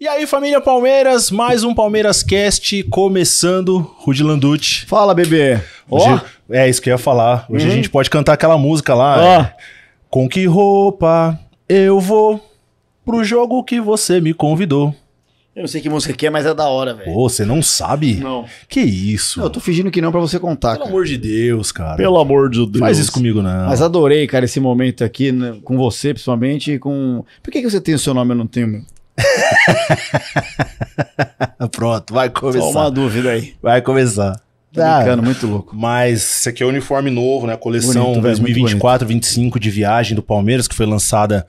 E aí, família Palmeiras, mais um Palmeiras Cast começando. Rudi Landucci. Fala, bebê. Ó, oh. é isso que eu ia falar. Hoje uhum. a gente pode cantar aquela música lá. Ó. Oh. É, Com que roupa eu vou pro jogo que você me convidou? Eu não sei que música que é, mas é da hora, velho. Pô, você não sabe? Não. Que isso? Não, eu tô fingindo que não para você contar. Pelo cara. amor de Deus, cara. Pelo amor de Deus. Faz isso comigo, não. Mas adorei, cara, esse momento aqui né, com você, principalmente. com. Por que, que você tem o seu nome e eu não tenho meu? Pronto, vai começar. Só uma dúvida aí. Vai começar. Tá. ficando muito louco. Mas esse aqui é o uniforme novo, né? coleção 2024-25 de viagem do Palmeiras, que foi lançada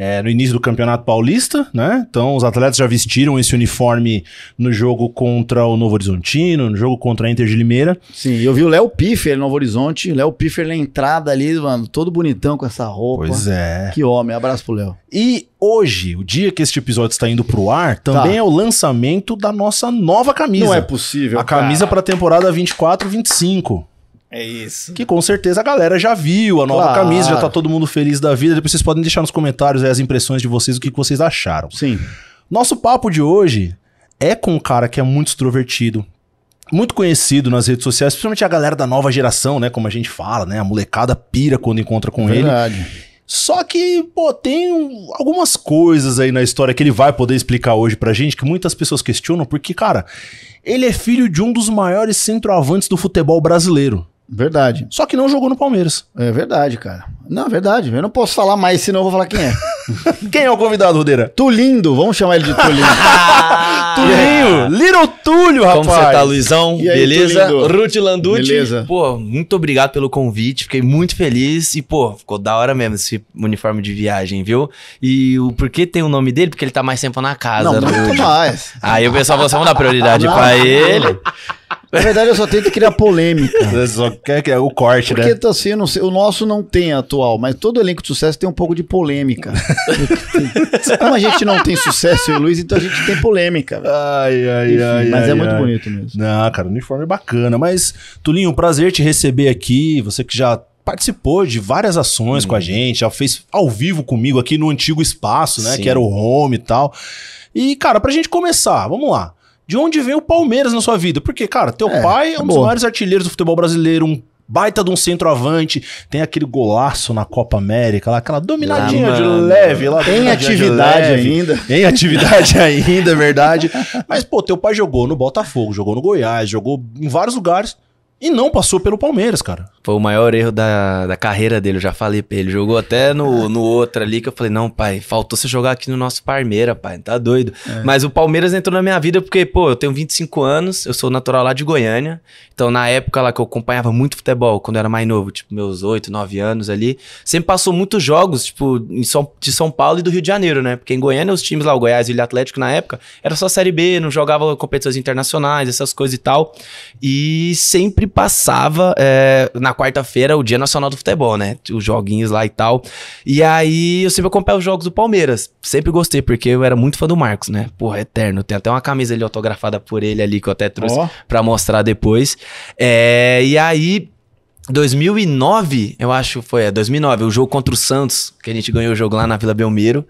é, no início do Campeonato Paulista, né? Então os atletas já vestiram esse uniforme no jogo contra o Novo Horizontino, no jogo contra a Inter de Limeira. Sim, eu vi o Léo Piffer no Novo Horizonte, Léo Piffer na entrada ali, mano, todo bonitão com essa roupa. Pois é. Que homem, abraço pro Léo. E hoje, o dia que este episódio está indo pro ar, também tá. é o lançamento da nossa nova camisa. Não é possível. A camisa para a temporada 24-25. É isso. Que com certeza a galera já viu a nova claro. camisa, já tá todo mundo feliz da vida. Depois vocês podem deixar nos comentários as impressões de vocês, o que vocês acharam. Sim. Nosso papo de hoje é com um cara que é muito extrovertido, muito conhecido nas redes sociais, principalmente a galera da nova geração, né? Como a gente fala, né? A molecada pira quando encontra com Verdade. ele. Só que, pô, tem algumas coisas aí na história que ele vai poder explicar hoje pra gente que muitas pessoas questionam, porque, cara, ele é filho de um dos maiores centroavantes do futebol brasileiro. Verdade. Só que não jogou no Palmeiras. É verdade, cara. Não, é verdade. Eu não posso falar mais, senão eu vou falar quem é. quem é o convidado, Rodeira? Tulindo. Vamos chamar ele de Tulindo. Tulinho, é. Little Túlio, rapaz. Como você tá, Luizão? Aí, Beleza? Ruth Landucci. Beleza. Pô, muito obrigado pelo convite, fiquei muito feliz e, pô, ficou da hora mesmo esse uniforme de viagem, viu? E o porquê tem o nome dele? Porque ele tá mais tempo na casa. Não, muito mais. Aí o pessoal, você não dar prioridade pra ele. Na verdade, eu só tento criar polêmica. Você só quer criar é o corte, Porque, né? Porque tá assim, não sei, o nosso não tem atual, mas todo elenco de sucesso tem um pouco de polêmica. Como a gente não tem sucesso, e o Luiz, então a gente tem polêmica. Ai, ai, Enfim, ai. Mas é ai, é muito ai. bonito mesmo. Não, cara, o uniforme é bacana. Mas, Tulinho, um prazer te receber aqui. Você que já participou de várias ações hum. com a uhum. gente, já fez ao vivo comigo aqui no antigo espaço, né? Sim. Que era o home e tal. E, cara, pra gente começar, vamos lá. De onde vem o Palmeiras na sua vida? Porque, cara, teu é, pai é um é dos maiores artilheiros do futebol brasileiro, um baita de um centroavante, tem aquele golaço na Copa América, lá, aquela dominadinha ah, de leve lá. em atividade leve, ainda. em atividade ainda, é verdade. Mas, pô, teu pai jogou no Botafogo, jogou no Goiás, jogou em vários lugares. E não passou pelo Palmeiras, cara. Foi o maior erro da, da carreira dele, eu já falei pra ele. Jogou até no, no outro ali que eu falei: não, pai, faltou você jogar aqui no nosso Palmeiras, pai, tá doido. É. Mas o Palmeiras entrou na minha vida porque, pô, eu tenho 25 anos, eu sou natural lá de Goiânia. Então, na época lá que eu acompanhava muito futebol, quando eu era mais novo, tipo, meus 8, 9 anos ali, sempre passou muitos jogos, tipo, São, de São Paulo e do Rio de Janeiro, né? Porque em Goiânia os times lá, o Goiás e o Atlético na época, era só Série B, não jogava competições internacionais, essas coisas e tal. E sempre passava é, na quarta-feira o Dia Nacional do Futebol, né? Os joguinhos lá e tal. E aí eu sempre comprei os jogos do Palmeiras. Sempre gostei, porque eu era muito fã do Marcos, né? Porra, é eterno. Tem até uma camisa ali autografada por ele ali que eu até trouxe oh. pra mostrar depois. É, e aí 2009, eu acho que foi, é, 2009, o jogo contra o Santos, que a gente ganhou o jogo lá na Vila Belmiro.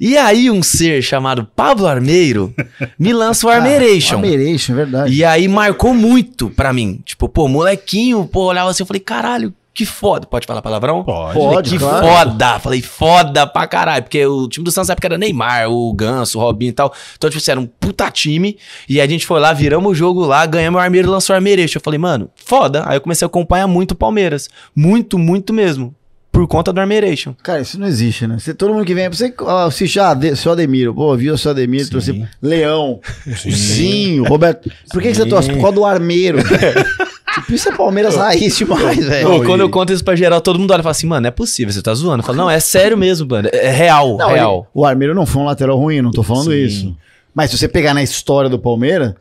E aí um ser chamado Pablo Armeiro me lança o Armeiration. Armeiration, é verdade. E aí marcou muito pra mim. Tipo, pô, molequinho, pô, olhava assim, eu falei, caralho, que foda. Pode falar palavrão? Pode. Pode que claro. foda. Falei foda pra caralho. Porque o time do Santos na época era Neymar, o Ganso, o Robinho e tal. Então, tipo, assim, era um puta time. E a gente foi lá, viramos o jogo lá, ganhamos o Armeiro e lançou o Armeireixo. Eu falei, mano, foda. Aí eu comecei a acompanhar muito o Palmeiras. Muito, muito mesmo. Por conta do Armeiration. Cara, isso não existe, né? Você, todo mundo que vem, você assiste ah, só seu Ademiro. Pô, viu o seu Ademiro, trouxe Leão, Zinho, Roberto. Por que, que você trouxe? Por causa do Armeiro. Tipo, isso é Palmeiras raiz demais, velho. Quando eu conto isso pra geral, todo mundo olha e fala assim, mano, é possível, você tá zoando. Eu falo, não, é sério mesmo, mano. É, é real, não, real. Ele, o Armeiro não foi um lateral ruim, não tô falando Sim. isso. Mas se você pegar na história do Palmeiras,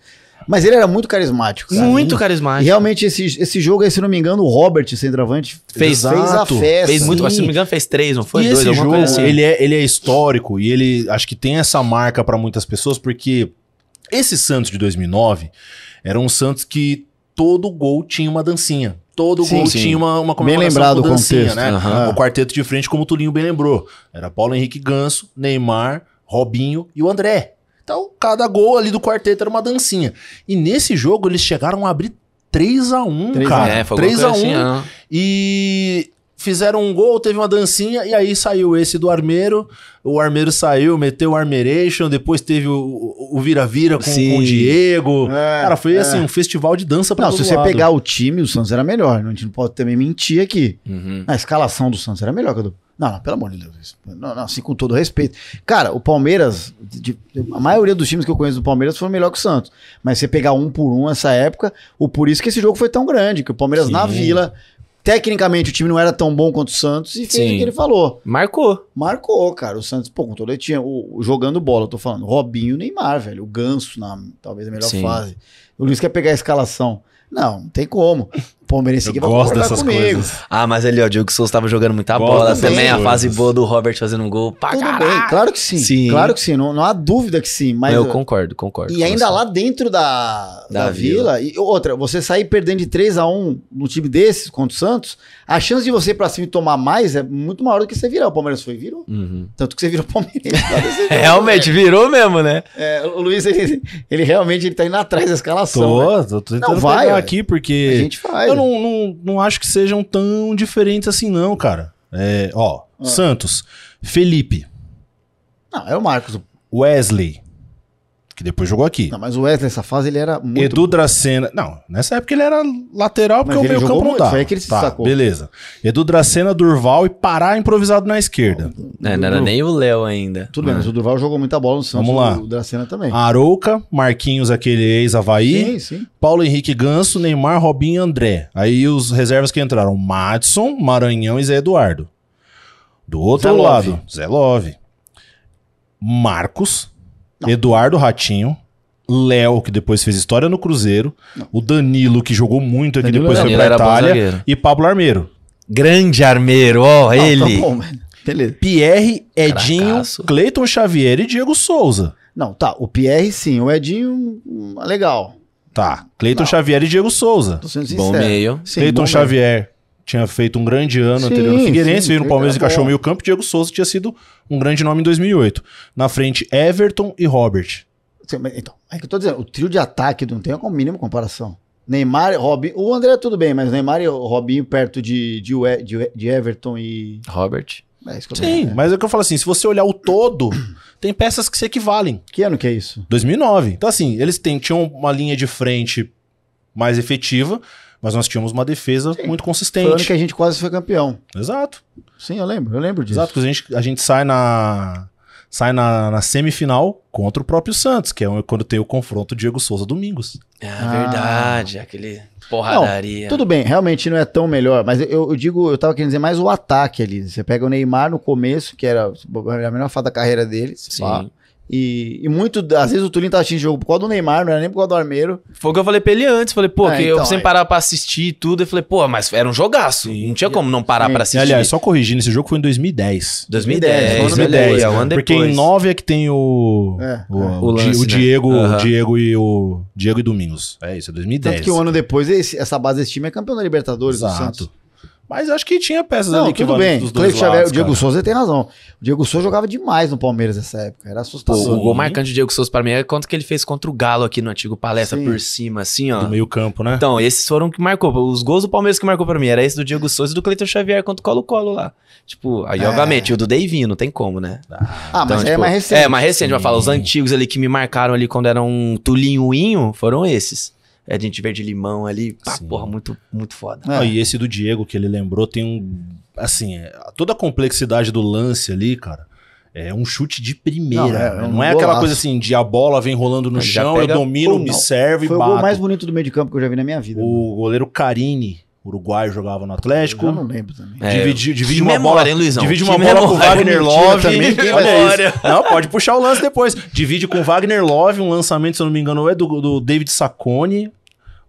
mas ele era muito carismático. Cara. Muito carismático. E realmente, esse, esse jogo aí, se não me engano, o Robert, centroavante, fez, fez a festa. Fez muito, mas, se não me engano, fez três, não foi? E dois, esse jogo, assim. ele, é, ele é histórico e ele acho que tem essa marca para muitas pessoas, porque esse Santos de 2009 era um Santos que todo gol tinha uma dancinha. Todo sim, gol sim. tinha uma, uma comemoração bem lembrado com dancinha, o contexto, né? Uhum. O quarteto de frente, como o Tulinho bem lembrou, era Paulo Henrique Ganso, Neymar, Robinho e o André. Então, cada gol ali do quarteto era uma dancinha. E nesse jogo, eles chegaram a abrir 3 a 1 3 cara. É, foi 3 a 1 assim, E fizeram um gol, teve uma dancinha, e aí saiu esse do Armeiro. O Armeiro saiu, meteu o Armeration, depois teve o Vira-Vira com, com, o Diego. É, Cara, foi é. assim, um festival de dança pra Não, se você lado. pegar o time, o Santos era melhor. Né? A gente não pode também mentir aqui. Uhum. A escalação do Santos era melhor que a do. Não, não, pelo amor de Deus. Não, não, assim, com todo respeito. Cara, o Palmeiras, de, de, a maioria dos times que eu conheço do Palmeiras foram melhor que o Santos. Mas você pegar um por um essa época, o por isso que esse jogo foi tão grande, que o Palmeiras Sim. na Vila Tecnicamente o time não era tão bom quanto o Santos e fez Sim. o que ele falou. Marcou. Marcou, cara. O Santos, pô, com todo tinha o, jogando bola, eu tô falando. Robinho Neymar, velho. O Ganso, na talvez a melhor Sim. fase. O Luiz quer pegar a escalação. Não, não tem como palmeirense aqui vai gosto dessas comigo. coisas. Ah, mas ali, ó, o Diogo Souza tava jogando muita gosto bola também. A fase boa do Robert fazendo um gol. Tudo caralho. bem, claro que sim, sim. Claro que sim, não, não há dúvida que sim. Mas eu concordo, concordo. E ainda lá dentro da, da, da vila. vila. e outra, você sair perdendo de 3 a 1 no time desses contra o Santos, a chance de você ir pra cima e tomar mais é muito maior do que você virar. O Palmeiras foi, virou. Uhum. Tanto que você virou palmeirense. Né? realmente, virou mesmo, né? É, o Luiz, ele, ele, realmente ele tá indo atrás da escalação. Tô, né? tô, tentando não, vai, aqui, porque. A gente faz eu não, não, não acho que sejam tão diferentes assim, não, cara. É, ó, ah. Santos, Felipe. Não, ah, é o Marcos. Wesley que depois jogou aqui. Não, mas o Wesley, nessa fase, ele era muito. Edu Dracena. Não, nessa época ele era lateral porque mas o meio campo não dá. Foi aí que ele se tá, sacou. Beleza. Edu Dracena, Durval e Pará improvisado na esquerda. Não, é, não era nem o Léo ainda. Tudo bem, mas é. o Durval jogou muita bola no Santos. Vamos lá. O Dracena também. Arouca, Marquinhos, aquele ex-Havaí. Sim, sim. Paulo Henrique Ganso, Neymar, Robinho e André. Aí os reservas que entraram: Madison, Maranhão e Zé Eduardo. Do outro Zé lado, Love. Zé Love. Marcos, não. Eduardo Ratinho. Léo, que depois fez história no Cruzeiro. Não. O Danilo, que jogou muito aqui, depois Danilo foi pra Itália. E Pablo Armeiro. Grande Armeiro, ó, oh, ele. Tá bom, Beleza. Pierre, Edinho, Cleiton Xavier e Diego Souza. Não, tá. O Pierre sim, o Edinho, hum, legal. Tá. Cleiton Xavier e Diego Souza. Tô sendo sincero. Bom meio. Cleiton Xavier meio. tinha feito um grande ano sim, anterior no Figueirense, sim, veio no é Palmeiras e encaixou meio campo. Diego Souza tinha sido um grande nome em 2008. Na frente, Everton e Robert. Então, é que eu tô dizendo, o trio de ataque não tem é como mínima comparação. Neymar, Robinho. O André é tudo bem, mas Neymar e Robinho perto de, de, de, de Everton e. Robert. É isso que eu Sim, mas é que eu falo assim: se você olhar o todo, tem peças que se equivalem. Que ano que é isso? 2009. Então, assim, eles têm, tinham uma linha de frente mais efetiva, mas nós tínhamos uma defesa Sim. muito consistente. Foi ano que a gente quase foi campeão. Exato. Sim, eu lembro, eu lembro disso. Exato, a gente, a gente sai na sai na, na, semifinal contra o próprio Santos, que é quando tem o confronto Diego Souza Domingos. É ah, verdade, aquele porradaria. Não, tudo bem, realmente não é tão melhor, mas eu, eu, digo, eu tava querendo dizer mais o ataque ali. Você pega o Neymar no começo, que era a melhor fase da carreira dele, Sim. Pá. E, e muito, às vezes o Turin tá assistindo jogo por causa do Neymar, não era nem por causa do Armeiro. Foi o que eu falei pra ele antes. Falei, pô, é, que então, eu sem aí... É. parar pra assistir e tudo. Eu falei, pô, mas era um jogaço. Sim, não tinha como não parar sim. pra assistir. aliás, só corrigindo, esse jogo foi em 2010. 2010, 2010. 2010, ano depois. Porque em 9 é que tem o. É, o, é. o, o, lance, o né? Diego, né? o Diego e o. Diego e Domingos. É isso, é 2010. Tanto que um ano depois, esse, essa base desse time é campeão da Libertadores. Exato. Mas acho que tinha peças não, ali que tudo bem. Dos dois Cleiton Xavier, o Diego Souza tem razão. O Diego Souza jogava demais no Palmeiras nessa época. Era assustador. o gol marcante do Diego Souza para mim é quanto que ele fez contra o Galo aqui no antigo palestra Sim. por cima, assim, ó. Do meio campo, né? Então, esses foram que marcou. Os gols do Palmeiras que marcou para mim era esse do Diego Souza e do Cleiton Xavier contra o Colo-Colo lá. Tipo, aí é. obviamente o do Deivinho, não tem como, né? Ah, então, mas é tipo, é mais recente. É, mais recente. Sim. Eu os antigos ali que me marcaram ali quando era um tulinhoinho foram esses é gente verde limão ali. Pá, porra, muito, muito foda. Ah, é. E esse do Diego que ele lembrou tem um. Assim, é, toda a complexidade do lance ali, cara. É um chute de primeira. Não, é, né? é um não é aquela coisa assim de a bola vem rolando no chão, pega, eu domino, pô, serve e bato. Foi o gol mais bonito do meio de campo que eu já vi na minha vida. O mano. goleiro Carini Uruguai jogava no Atlético. Eu não lembro também. É, divide, divide uma memória, é bola, hein, Luizão? Divide uma é bola com com Wagner Love. Também, é olha isso. Não, pode puxar o lance depois. Divide com Wagner Love, um lançamento, se eu não me engano, é do, do David Sacconi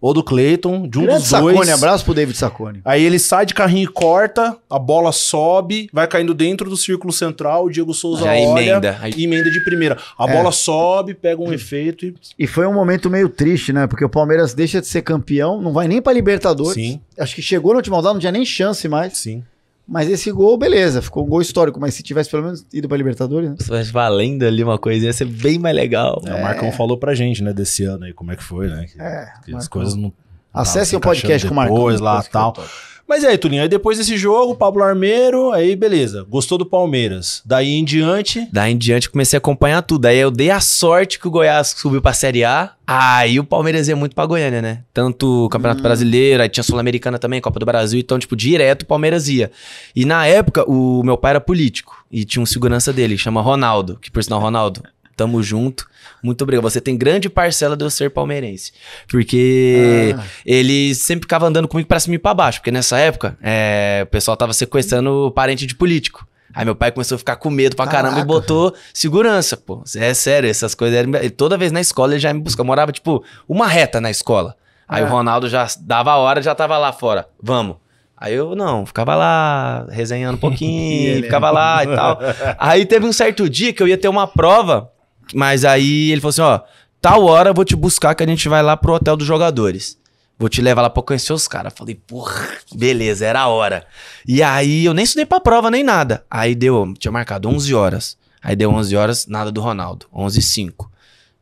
ou do Clayton, de um Grande dos Sacone, abraço pro David Sacone. Aí ele sai de carrinho e corta, a bola sobe, vai caindo dentro do círculo central, o Diego Souza aí olha, emenda, aí... emenda de primeira. A é. bola sobe, pega um efeito e... E foi um momento meio triste, né? Porque o Palmeiras deixa de ser campeão, não vai nem pra Libertadores. Sim. Acho que chegou no último rodada, não tinha nem chance mais. Sim. Mas esse gol, beleza, ficou um gol histórico. Mas se tivesse pelo menos ido pra Libertadores. Né? Se tivesse valendo ali uma coisa, ia ser bem mais legal. É, é. O Marcão é. falou pra gente, né, desse ano aí, como é que foi, né? Que, é, que as coisas não. Acessem o podcast com o Marcão. Depois lá tal. Mas aí, Tulinho, aí depois desse jogo, Pablo Armeiro, aí beleza, gostou do Palmeiras. Daí em diante. Daí em diante comecei a acompanhar tudo. Aí eu dei a sorte que o Goiás subiu pra Série A. Aí o Palmeiras ia muito pra Goiânia, né? Tanto o Campeonato hum. Brasileiro, aí tinha Sul-Americana também, Copa do Brasil. Então, tipo, direto o Palmeiras ia. E na época, o meu pai era político. E tinha um segurança dele, chama Ronaldo, que por sinal, Ronaldo, Tamo junto. Muito obrigado. Você tem grande parcela de eu ser palmeirense. Porque ah. ele sempre ficava andando comigo pra cima e pra baixo. Porque nessa época, é, o pessoal tava sequestrando parente de político. Aí meu pai começou a ficar com medo pra Caraca. caramba e botou segurança, pô. É sério, essas coisas. eram. toda vez na escola ele já me buscava. Eu morava, tipo, uma reta na escola. Aí é. o Ronaldo já dava a hora, já tava lá fora. Vamos. Aí eu não, ficava lá resenhando um pouquinho, ficava lá e tal. Aí teve um certo dia que eu ia ter uma prova mas aí ele falou assim: ó, tal hora eu vou te buscar que a gente vai lá pro hotel dos jogadores. Vou te levar lá pra conhecer os caras. Falei, porra, beleza, era a hora. E aí eu nem estudei pra prova, nem nada. Aí deu, tinha marcado 11 horas. Aí deu 11 horas, nada do Ronaldo. 11 e 5.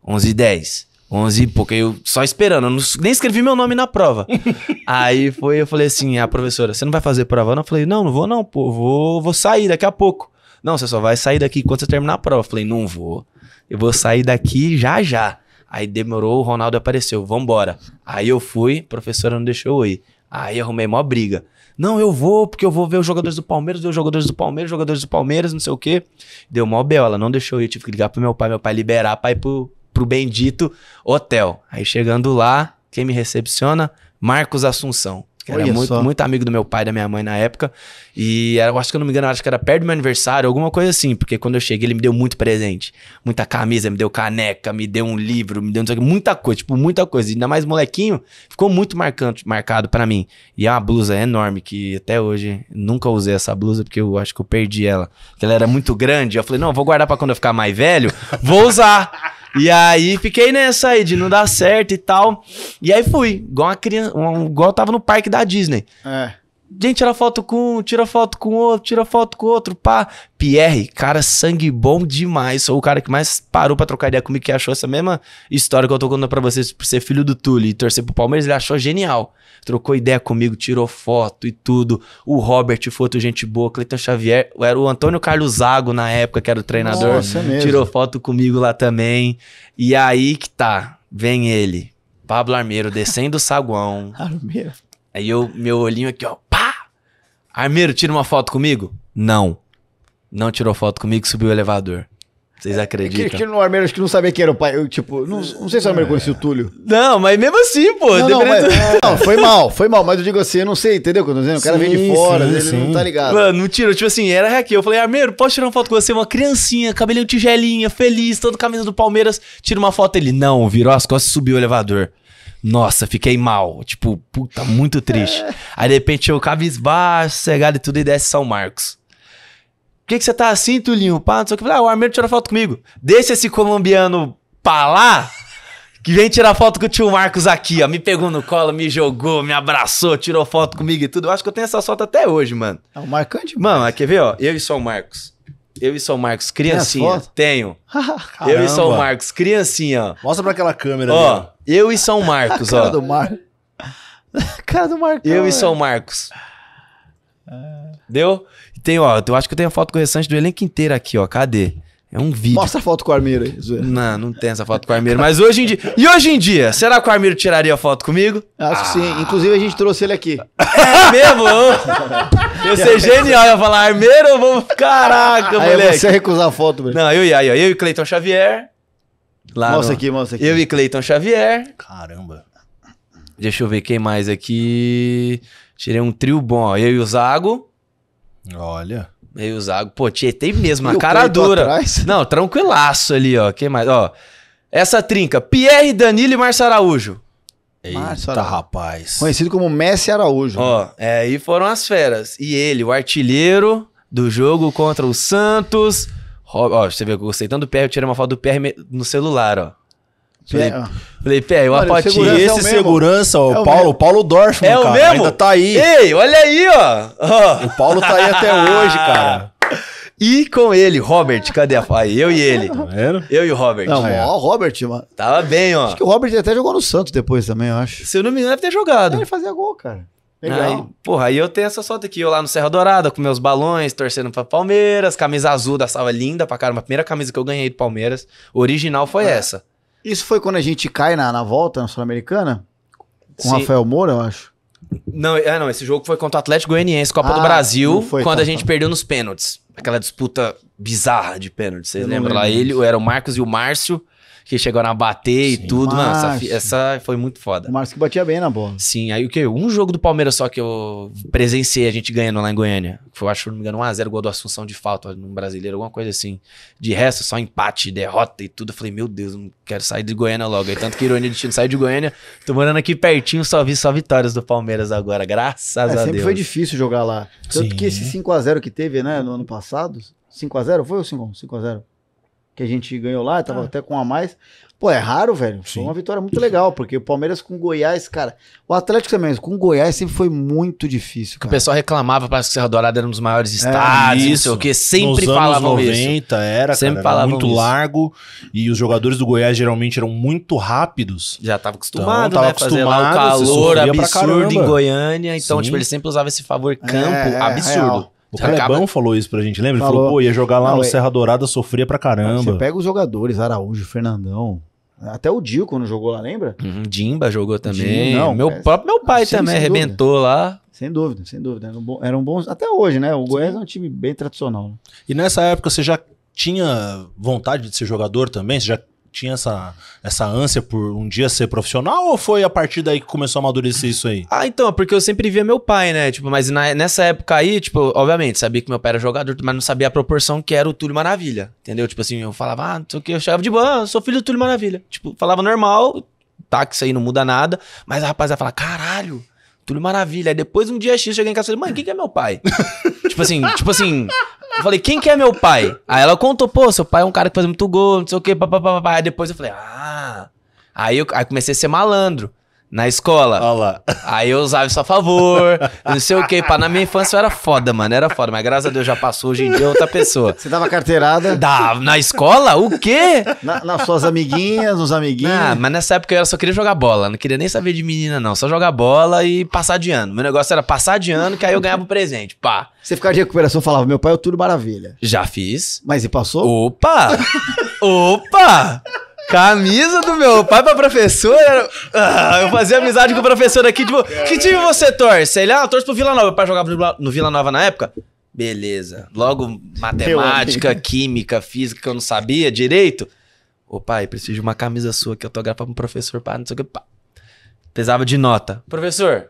11 e 10. 11 e pouco. eu só esperando, eu não, nem escrevi meu nome na prova. aí foi, eu falei assim, a ah, professora, você não vai fazer prova? Não? Eu falei, não, não vou não, pô, vou, vou sair daqui a pouco. Não, você só vai sair daqui quando você terminar a prova. Eu falei, não vou eu vou sair daqui já já. Aí demorou, o Ronaldo apareceu, vambora. Aí eu fui, a professora não deixou eu ir. Aí arrumei mó briga. Não, eu vou, porque eu vou ver os jogadores do Palmeiras, ver os jogadores do Palmeiras, jogadores do Palmeiras, não sei o quê. Deu mó bela, não deixou eu ir, tive que ligar pro meu pai, meu pai liberar pra ir pro, pro bendito hotel. Aí chegando lá, quem me recepciona? Marcos Assunção. Era Olha muito, muito amigo do meu pai e da minha mãe na época. E era, eu acho que eu não me engano, acho que era perto do meu aniversário, alguma coisa assim. Porque quando eu cheguei, ele me deu muito presente. Muita camisa, me deu caneca, me deu um livro, me deu não sei o que, muita coisa, tipo, muita coisa. E ainda mais molequinho, ficou muito marcante, marcado para mim. E é uma blusa enorme, que até hoje nunca usei essa blusa, porque eu acho que eu perdi ela. Porque ela era muito grande. Eu falei, não, vou guardar para quando eu ficar mais velho, vou usar. E aí fiquei nessa aí de não dar certo e tal. E aí fui, igual uma criança, igual eu tava no parque da Disney. É gente tira foto com um, tira foto com outro, tira foto com outro, pá. Pierre, cara, sangue bom demais. Sou o cara que mais parou pra trocar ideia comigo, que achou essa mesma história que eu tô contando pra vocês, por ser filho do Túlio e torcer pro Palmeiras, ele achou genial. Trocou ideia comigo, tirou foto e tudo. O Robert foto gente boa, Cleiton Xavier, era o Antônio Carlos Zago na época, que era o treinador. Nossa, é mesmo. Tirou foto comigo lá também. E aí que tá, vem ele. Pablo Armeiro descendo o saguão. Armeiro. Aí eu, meu olhinho aqui, ó, Armeiro, tira uma foto comigo? Não. Não tirou foto comigo, subiu o elevador. Vocês é, é acreditam? Que, que no Armeiro, acho que não sabia quem era o pai. Eu, tipo, não, não sei se o Armeiro é. conhecia o Túlio. Não, mas mesmo assim, pô. Não, não, mas, é, não, foi mal, foi mal. Mas eu digo assim, eu não sei, entendeu? Quando eu tô dizendo, o cara sim, vem de fora, sim, ele sim. não tá ligado. Mano, não tirou. Tipo assim, era aqui. Eu falei, Armeiro, posso tirar uma foto com você? Uma criancinha, cabelinho tigelinha, feliz, todo camisa do Palmeiras. Tira uma foto. Ele, não, virou as costas e subiu o elevador nossa, fiquei mal. Tipo, puta, muito triste. Aí de repente eu cabisbaixo, cegado e tudo, e desce São Marcos. Por que, que você tá assim, Tulinho? Pá, não sei o que. Ah, o Armeiro tirou foto comigo. Deixa esse colombiano pra lá que vem tirar foto com o tio Marcos aqui, ó. Me pegou no colo, me jogou, me abraçou, tirou foto comigo e tudo. Eu acho que eu tenho essa foto até hoje, mano. É um marcante. Mano, mas... quer ver, ó? Eu e São Marcos eu e São Marcos, criancinha. Tenho. eu e São Marcos, criancinha. Mostra pra aquela câmera ó, ali. Ó, eu e São Marcos, cara ó. Do Mar... cara do Marcão. Eu e né? São Marcos. É. Deu? Tem, ó, eu acho que eu tenho a foto com o restante do elenco inteiro aqui, ó. Cadê? É um vídeo. Mostra a foto com o Armiro aí. Não, não tem essa foto com o Armiro. Mas hoje em dia. E hoje em dia, será que o Armiro tiraria a foto comigo? Acho ah. que sim. Inclusive, a gente trouxe ele aqui. É mesmo? eu ser genial. Eu falar, Armiro, vamos vou. Caraca, aí moleque. Você recusar a foto, velho. Não, eu e aí, Eu e Cleiton Xavier. Lá mostra no... aqui, mostra aqui. Eu e Cleiton Xavier. Caramba. Deixa eu ver quem mais aqui. Tirei um trio bom, ó. Eu e o Zago. Olha. Meio zago. Pô, tietei mesmo, uma cara dura. Atrás. Não, tranquilaço ali, ó. Quem mais? Ó. Essa trinca. Pierre, Danilo e Márcio Araújo. Eita, Araújo. rapaz. Conhecido como Messi Araújo. Ó, é, aí foram as feras. E ele, o artilheiro do jogo contra o Santos. Ó, você vê, que eu gostei tanto do PR, eu tirei uma foto do PR no celular, ó. Falei, pé. falei pé, o Apati, esse é o segurança, é o, é Paulo, o Paulo, Paulo Dorfman, é cara, o mesmo? ainda tá aí. Ei, olha aí, ó. O Paulo tá aí até hoje, cara. E com ele, Robert, cadê a pai? eu e ele. Tá eu e o Robert. Não, é. ó, o Robert, mano. Tava bem, ó. Acho que o Robert até jogou no Santos depois também, eu acho. Se eu não me engano, deve ter jogado. Ele fazia gol, cara. Legal. Aí, porra, aí eu tenho essa foto aqui, eu lá no Serra Dourada, com meus balões, torcendo pra Palmeiras, camisa azul da sala linda pra caramba. A primeira camisa que eu ganhei do Palmeiras, original foi é. essa. Isso foi quando a gente cai na, na volta na Sul-Americana? Com o Rafael Moura, eu acho. Não, é, não, esse jogo foi contra o Atlético Goianiense, Copa ah, do Brasil, foi, quando tá, a gente tá. perdeu nos pênaltis. Aquela disputa bizarra de pênaltis. Vocês lembram lá? Ele, era o Marcos e o Márcio que chegaram a bater Sim, e tudo. Mano, essa, essa, foi muito foda. O Márcio que batia bem na bola. Sim, aí o que? Um jogo do Palmeiras só que eu presenciei a gente ganhando lá em Goiânia. Foi, acho, não me engano, 1x0, gol do Assunção de falta no brasileiro, alguma coisa assim. De resto, só empate, derrota e tudo. Eu falei, meu Deus, não quero sair de Goiânia logo. E tanto que ironia de time sair de Goiânia. Tô morando aqui pertinho, só vi só vitórias do Palmeiras agora, graças é, a sempre Deus. Sempre foi difícil jogar lá. Tanto Sim. que esse 5x0 que teve, né, no ano passado. 5x0 foi ou 5x0? que a gente ganhou lá, tava ah. até com um a mais. Pô, é raro, velho. Sim. Foi uma vitória muito legal, porque o Palmeiras com o Goiás, cara. O Atlético também, com o Goiás sempre foi muito difícil. Cara. O pessoal reclamava para que Serra Dourada era um dos maiores é, estádios, não isso. o que Sempre Nos falavam anos 90 isso. era, sempre cara, era muito isso. largo e os jogadores do Goiás geralmente eram muito rápidos. Já tava então, acostumado, então, tava né? Acostumado, fazer lá o calor absurdo em Goiânia. Então, Sim. tipo, ele sempre usava esse favor campo é, é, é absurdo. O Calebão acaba... falou isso pra gente, lembra? Falou. Ele falou, pô, ia jogar lá não, no é... Serra Dourada, sofria pra caramba. Você pega os jogadores, Araújo, Fernandão, até o Dio, quando jogou lá, lembra? Uhum, Dimba jogou também. não, meu é... próprio meu pai ah, sim, também arrebentou dúvida. lá. Sem dúvida, sem dúvida. Eram, bons, eram bons até hoje, né? O Goiás é um time bem tradicional. Né? E nessa época você já tinha vontade de ser jogador também? Você já tinha essa, essa ânsia por um dia ser profissional ou foi a partir daí que começou a amadurecer isso aí? Ah, então, é porque eu sempre via meu pai, né? Tipo, mas na, nessa época aí, tipo, obviamente, sabia que meu pai era jogador, mas não sabia a proporção que era o Túlio Maravilha, entendeu? Tipo assim, eu falava, ah, não sei o que, eu chegava de boa, ah, sou filho do Túlio Maravilha. Tipo, falava normal, tá, que isso aí não muda nada, mas a rapaziada fala, caralho, Túlio Maravilha. Aí depois, um dia X, eu cheguei em casa e falei, mãe quem que é meu pai? tipo assim, tipo assim, eu falei, quem que é meu pai? Aí ela contou, pô, seu pai é um cara que faz muito gol, não sei o quê, papapá. Aí depois eu falei, ah. Aí eu aí comecei a ser malandro na escola. Olha lá. Aí eu usava isso a favor, não sei o quê. Pá, na minha infância eu era foda, mano. Era foda, mas graças a Deus já passou. Hoje em dia é outra pessoa. Você dava carteirada? Dava. Na escola? O quê? Na, nas suas amiguinhas, nos amiguinhos? Ah, mas nessa época eu só queria jogar bola. Não queria nem saber de menina, não. Só jogar bola e passar de ano. Meu negócio era passar de ano, que aí eu ganhava o um presente. Pá. Você ficava de recuperação e falava, meu pai é tudo maravilha. Já fiz. Mas e passou? Opa! Opa! Camisa do meu pai pra professor? Ah, eu fazia amizade com o professor aqui, tipo, que time você torce? Ele, ah, eu torço pro Vila Nova. Meu pai jogava no Vila Nova na época. Beleza. Logo, matemática, química, física, que eu não sabia direito. Ô pai, preciso de uma camisa sua que autografa pro professor, pá, não sei o que, pá. Pesava de nota. Professor,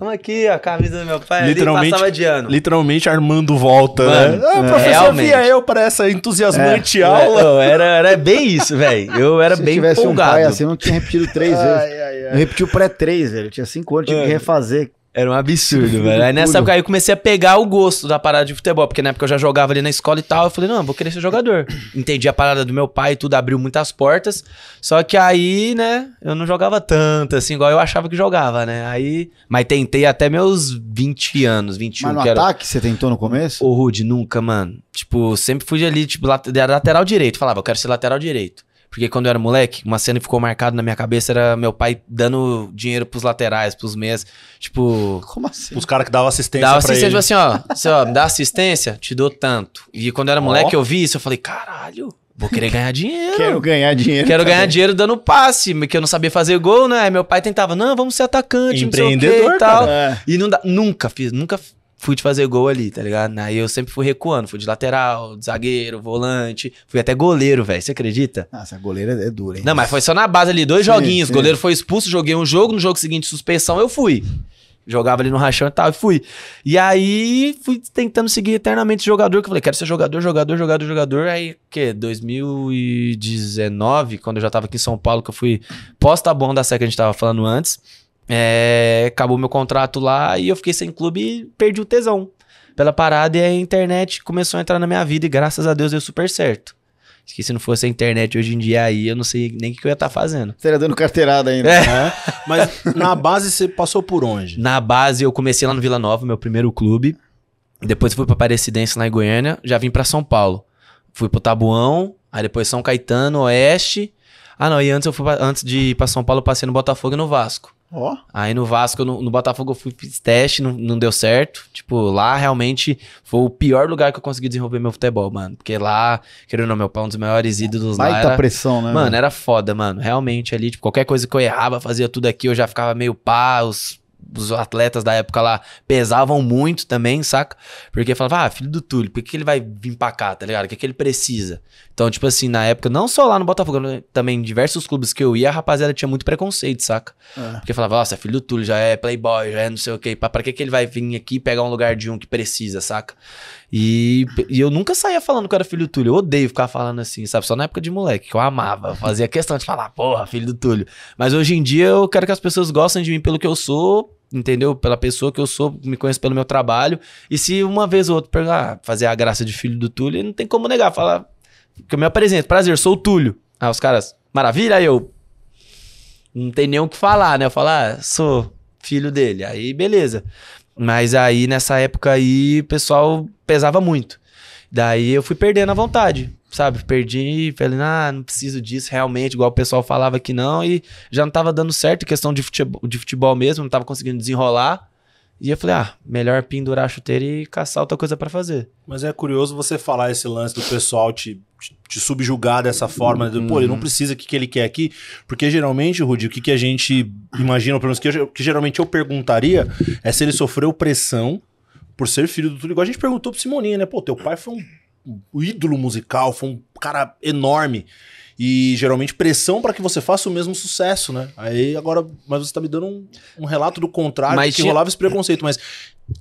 Tamo aqui, a camisa do meu pai literalmente, ali, passava de ano. Literalmente Armando volta, né? Mano, né? Ah, é, professor, realmente. via eu pra essa entusiasmante é, aula. Eu, era, era bem isso, velho. Eu era Se bem empolgado. Se tivesse um pai assim, eu não tinha repetido três vezes. Ai, ai. Eu repeti o pré três, velho. Eu tinha cinco anos, tinha que refazer. Era um absurdo, velho. Aí nessa época aí eu comecei a pegar o gosto da parada de futebol, porque na época eu já jogava ali na escola e tal. Eu falei, não, vou querer ser jogador. Entendi a parada do meu pai e tudo, abriu muitas portas. Só que aí, né, eu não jogava tanto, assim, igual eu achava que jogava, né? Aí. Mas tentei até meus 20 anos, 21. Mas no que ataque era... você tentou no começo? Ô, Rude, nunca, mano. Tipo, sempre fui ali, tipo, lateral direito. Falava, eu quero ser lateral direito. Porque quando eu era moleque, uma cena que ficou marcada na minha cabeça era meu pai dando dinheiro pros laterais, pros meias. Tipo. Como assim? Os caras que davam assistência. Dava assistência, ele. tipo assim, ó, assim, ó, me dá assistência, te dou tanto. E quando eu era moleque, oh. eu vi isso, eu falei, caralho. Vou querer ganhar dinheiro. Quero ganhar dinheiro. Quero também. ganhar dinheiro dando passe, porque eu não sabia fazer gol, né? Meu pai tentava, não, vamos ser atacante, Empreendedor, não sei o quê e tal. Cara. É. E não dá, nunca fiz, nunca fui de fazer gol ali, tá ligado? Aí eu sempre fui recuando, fui de lateral, de zagueiro, volante, fui até goleiro, velho, você acredita? Nossa, goleiro é duro, hein? Não, mas foi só na base ali, dois sim, joguinhos, sim. goleiro foi expulso, joguei um jogo, no jogo seguinte suspensão, eu fui. Jogava ali no rachão e tal, e fui. E aí fui tentando seguir eternamente jogador, que eu falei, quero ser jogador, jogador, jogador, jogador. Aí, que 2019, quando eu já tava aqui em São Paulo, que eu fui pós bom da SEC que a gente tava falando antes é, acabou meu contrato lá e eu fiquei sem clube e perdi o tesão pela parada e a internet começou a entrar na minha vida e graças a Deus deu super certo. Que se não fosse a internet hoje em dia aí, eu não sei nem o que eu ia estar tá fazendo. Você era dando carteirada ainda. É. Né? Mas na base você passou por onde? Na base eu comecei lá no Vila Nova, meu primeiro clube. Depois fui pra Aparecidense lá em Goiânia, já vim para São Paulo. Fui pro Tabuão, aí depois São Caetano, Oeste. Ah não, e antes, eu fui pra, antes de ir pra São Paulo eu passei no Botafogo e no Vasco. Ó. Oh. Aí no Vasco, no, no, Botafogo, eu fui teste, não, não deu certo. Tipo, lá realmente foi o pior lugar que eu consegui desenvolver meu futebol, mano. Porque lá, querendo ou não, meu pau, é um dos maiores ídolos Baita lá. Baita pressão, né? Mano, era foda, mano. Realmente ali, tipo, qualquer coisa que eu errava, fazia tudo aqui, eu já ficava meio pá, os os atletas da época lá pesavam muito também, saca? Porque falava, ah, filho do Túlio, por que ele vai vir pra cá, tá ligado? O que, que ele precisa? Então, tipo assim, na época, não só lá no Botafogo, né, também em diversos clubes que eu ia, a rapaziada tinha muito preconceito, saca? É. Porque falava, nossa, filho do Túlio já é playboy, já é não sei o quê, pra, pra que, que ele vai vir aqui pegar um lugar de um que precisa, saca? E, e eu nunca saía falando que eu era filho do Túlio, eu odeio ficar falando assim, sabe? Só na época de moleque, que eu amava, eu fazia questão de falar, porra, filho do Túlio. Mas hoje em dia eu quero que as pessoas gostem de mim pelo que eu sou, entendeu? Pela pessoa que eu sou, me conheço pelo meu trabalho. E se uma vez ou outra pegar, ah, fazer a graça de filho do Túlio, não tem como negar, falar que eu me apresento. Prazer, sou o Túlio. Ah, os caras, maravilha, aí eu não tem nem o que falar, né? Eu falar, ah, sou filho dele. Aí beleza. Mas aí nessa época aí, o pessoal pesava muito. Daí eu fui perdendo a vontade sabe, perdi, falei, ah, não preciso disso realmente, igual o pessoal falava que não, e já não tava dando certo questão de futebol, de futebol mesmo, não tava conseguindo desenrolar. E eu falei, ah, melhor pendurar a chuteira e caçar outra coisa para fazer. Mas é curioso você falar esse lance do pessoal te, te, te subjugar dessa forma, uhum. pô, ele não uhum. precisa, o que, que ele quer aqui? Porque geralmente, Rudy, o que, que a gente imagina, pelo menos que, eu, que geralmente eu perguntaria, é se ele sofreu pressão por ser filho do Túlio. Igual a gente perguntou pro Simoninha, né? Pô, teu pai foi um ídolo musical, foi um cara enorme. E geralmente pressão para que você faça o mesmo sucesso, né? Aí agora, mas você tá me dando um, um relato do contrário, mas que tinha... rolava esse preconceito, mas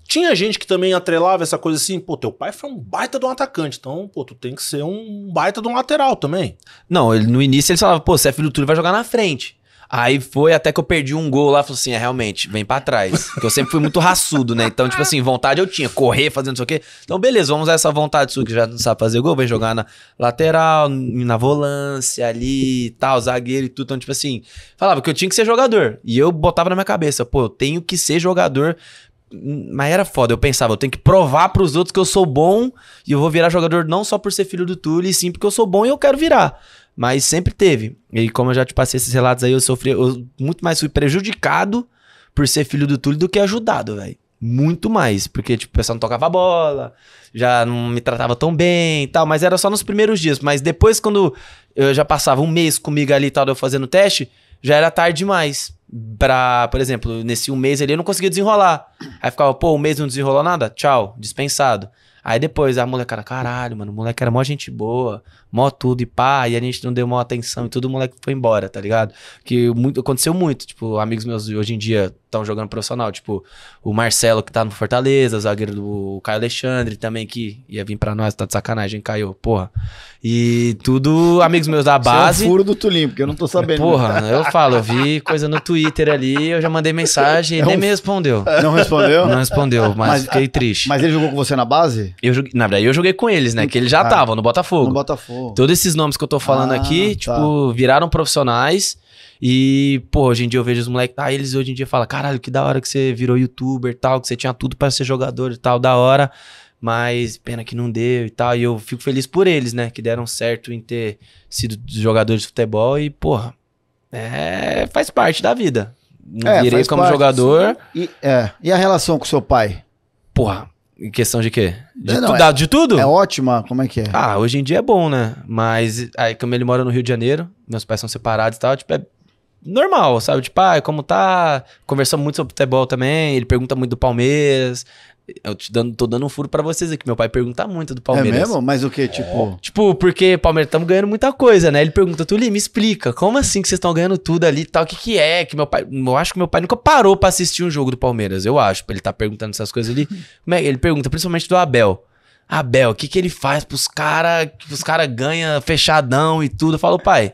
tinha gente que também atrelava essa coisa assim, pô, teu pai foi um baita de um atacante, então, pô, tu tem que ser um baita de um lateral também. Não, ele, no início ele falava, pô, você é filho do Túlio, vai jogar na frente. Aí foi até que eu perdi um gol lá, falou assim, é realmente, vem para trás. Porque eu sempre fui muito raçudo, né? Então, tipo assim, vontade eu tinha, correr, fazendo não sei o quê. Então, beleza, vamos usar essa vontade sua que já não sabe fazer gol, vem jogar na lateral, na volância ali e tal, zagueiro e tudo. Então, tipo assim, falava que eu tinha que ser jogador. E eu botava na minha cabeça, pô, eu tenho que ser jogador mas era foda. Eu pensava, eu tenho que provar para os outros que eu sou bom e eu vou virar jogador não só por ser filho do Túlio, e sim porque eu sou bom e eu quero virar. Mas sempre teve. E como eu já te passei esses relatos aí, eu sofri. Eu muito mais fui prejudicado por ser filho do Túlio do que ajudado, velho. Muito mais. Porque, tipo, o pessoal não tocava bola, já não me tratava tão bem e tal. Mas era só nos primeiros dias. Mas depois, quando eu já passava um mês comigo ali e tal, eu fazendo teste, já era tarde demais. Pra, por exemplo, nesse um mês ali eu não conseguia desenrolar. Aí ficava, pô, um mês não desenrolou nada? Tchau, dispensado. Aí depois a molecada, caralho, mano, o moleque era mó gente boa, mó tudo e pá, e a gente não deu maior atenção e tudo, o moleque foi embora, tá ligado? Que muito, aconteceu muito, tipo, amigos meus hoje em dia estão jogando profissional, tipo, o Marcelo que tá no Fortaleza, o zagueiro do Caio Alexandre também que ia vir para nós, tá de sacanagem, caiu, porra. E tudo amigos meus da é base. é furo do Tulim, porque eu não tô sabendo. Porra, eu falo, eu vi coisa no Twitter ali, eu já mandei mensagem, é nem um... me respondeu. Não respondeu? Não respondeu, mas, mas fiquei triste. Mas ele jogou com você na base? Eu joguei, na verdade, eu joguei com eles, né, hum. que eles já estavam ah, no Botafogo. No Botafogo. Todos esses nomes que eu tô falando ah, aqui, tá. tipo, viraram profissionais. E, pô, hoje em dia eu vejo os moleques, tá, eles hoje em dia falam, caralho, que da hora que você virou youtuber e tal, que você tinha tudo para ser jogador e tal, da hora. Mas pena que não deu e tal. E eu fico feliz por eles, né? Que deram certo em ter sido jogadores de futebol. E, porra, é, faz parte da vida. Não é, virei como parte, jogador. E, é, e a relação com seu pai? Porra, em questão de quê? De, não, tu, não, é, de tudo? É ótima, como é que é? Ah, hoje em dia é bom, né? Mas aí, como ele mora no Rio de Janeiro, meus pais são separados e tal, tipo, é normal, sabe? Tipo, ah, como tá? Conversamos muito sobre futebol também, ele pergunta muito do Palmeiras, eu te dando, tô dando um furo para vocês aqui. Meu pai pergunta muito do Palmeiras. É mesmo? Mas o que, tipo? É. Tipo, porque Palmeiras estamos ganhando muita coisa, né? Ele pergunta, Tuli, me explica, como assim que vocês estão ganhando tudo ali e tal? O que que é? Que meu pai, eu acho que meu pai nunca parou para assistir um jogo do Palmeiras, eu acho. Ele tá perguntando essas coisas ali. É, ele pergunta, principalmente do Abel. Abel, o que que ele faz pros caras, os caras ganham fechadão e tudo? Eu falo, pai...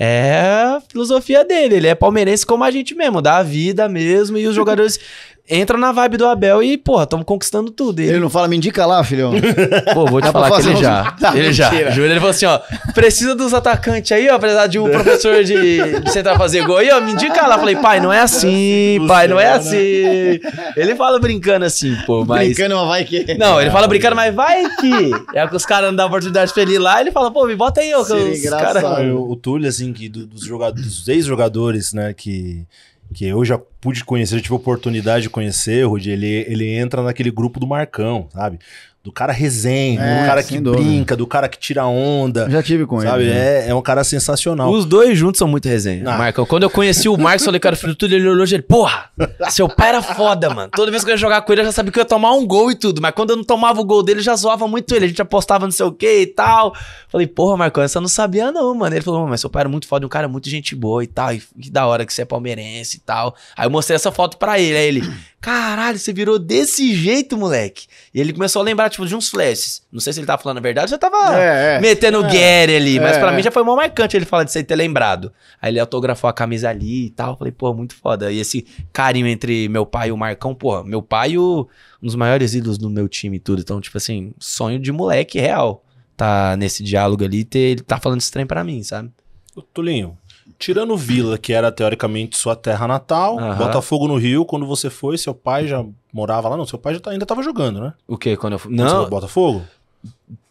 É a filosofia dele. Ele é palmeirense como a gente mesmo, dá a vida mesmo. E os jogadores. entra na vibe do Abel e, porra, estamos conquistando tudo. Ele... ele... não fala, me indica lá, filhão. Pô, vou te falar que ele já. ele já. Júlio, ele falou assim, ó, precisa dos atacantes aí, ó, apesar de um professor de, de sentar fazer gol aí, ó, me indica lá. Falei, pai, não é assim, pai, não é assim. Ele fala brincando assim, pô, mas... Brincando, mas vai que... Não, ele fala brincando, mas vai que... É que os caras não dão oportunidade pra ele ir lá, ele fala, pô, me bota aí, ó, que os caras... O Túlio, assim, que do, dos, jogadores, dos ex-jogadores, né, que que eu já pude conhecer, já tive a oportunidade de conhecer, Rudy, ele, ele entra naquele grupo do Marcão, sabe? do cara resenha, é, do cara que dúvida. brinca, do cara que tira onda. Já tive com sabe? ele. sabe? Né? É, é um cara sensacional. Os dois juntos são muito resenha. Ah. Marco, quando eu conheci o Marcos, eu falei, cara, filho tudo, ele olhou e ele, porra, seu pai era foda, mano. Toda vez que eu ia jogar com ele, eu já sabia que eu ia tomar um gol e tudo. Mas quando eu não tomava o gol dele, eu já zoava muito ele. A gente apostava não sei o que e tal. Falei, porra, Marcão, essa eu não sabia não, mano. Ele falou, mas seu pai era muito foda, um cara muito gente boa e tal. E que da hora que você é palmeirense e tal. Aí eu mostrei essa foto pra ele. Aí ele, Caralho, você virou desse jeito, moleque. E ele começou a lembrar, tipo, de uns flashes. Não sei se ele tava falando a verdade, já tava é, é. metendo é, Gary ali. Mas é. para mim já foi mó marcante ele falar de você ter lembrado. Aí ele autografou a camisa ali e tal. Eu falei, pô, muito foda. E esse carinho entre meu pai e o Marcão, pô, meu pai, o, um dos maiores ídolos do meu time e tudo. Então, tipo assim, sonho de moleque real. Tá nesse diálogo ali, ter, ele tá falando esse trem pra mim, sabe? O Tulinho, tirando Vila, que era teoricamente sua terra natal, uhum. Botafogo no Rio, quando você foi, seu pai já morava lá? Não, seu pai já tá, ainda tava jogando, né? O quê? Quando eu fui? Não. Você Botafogo?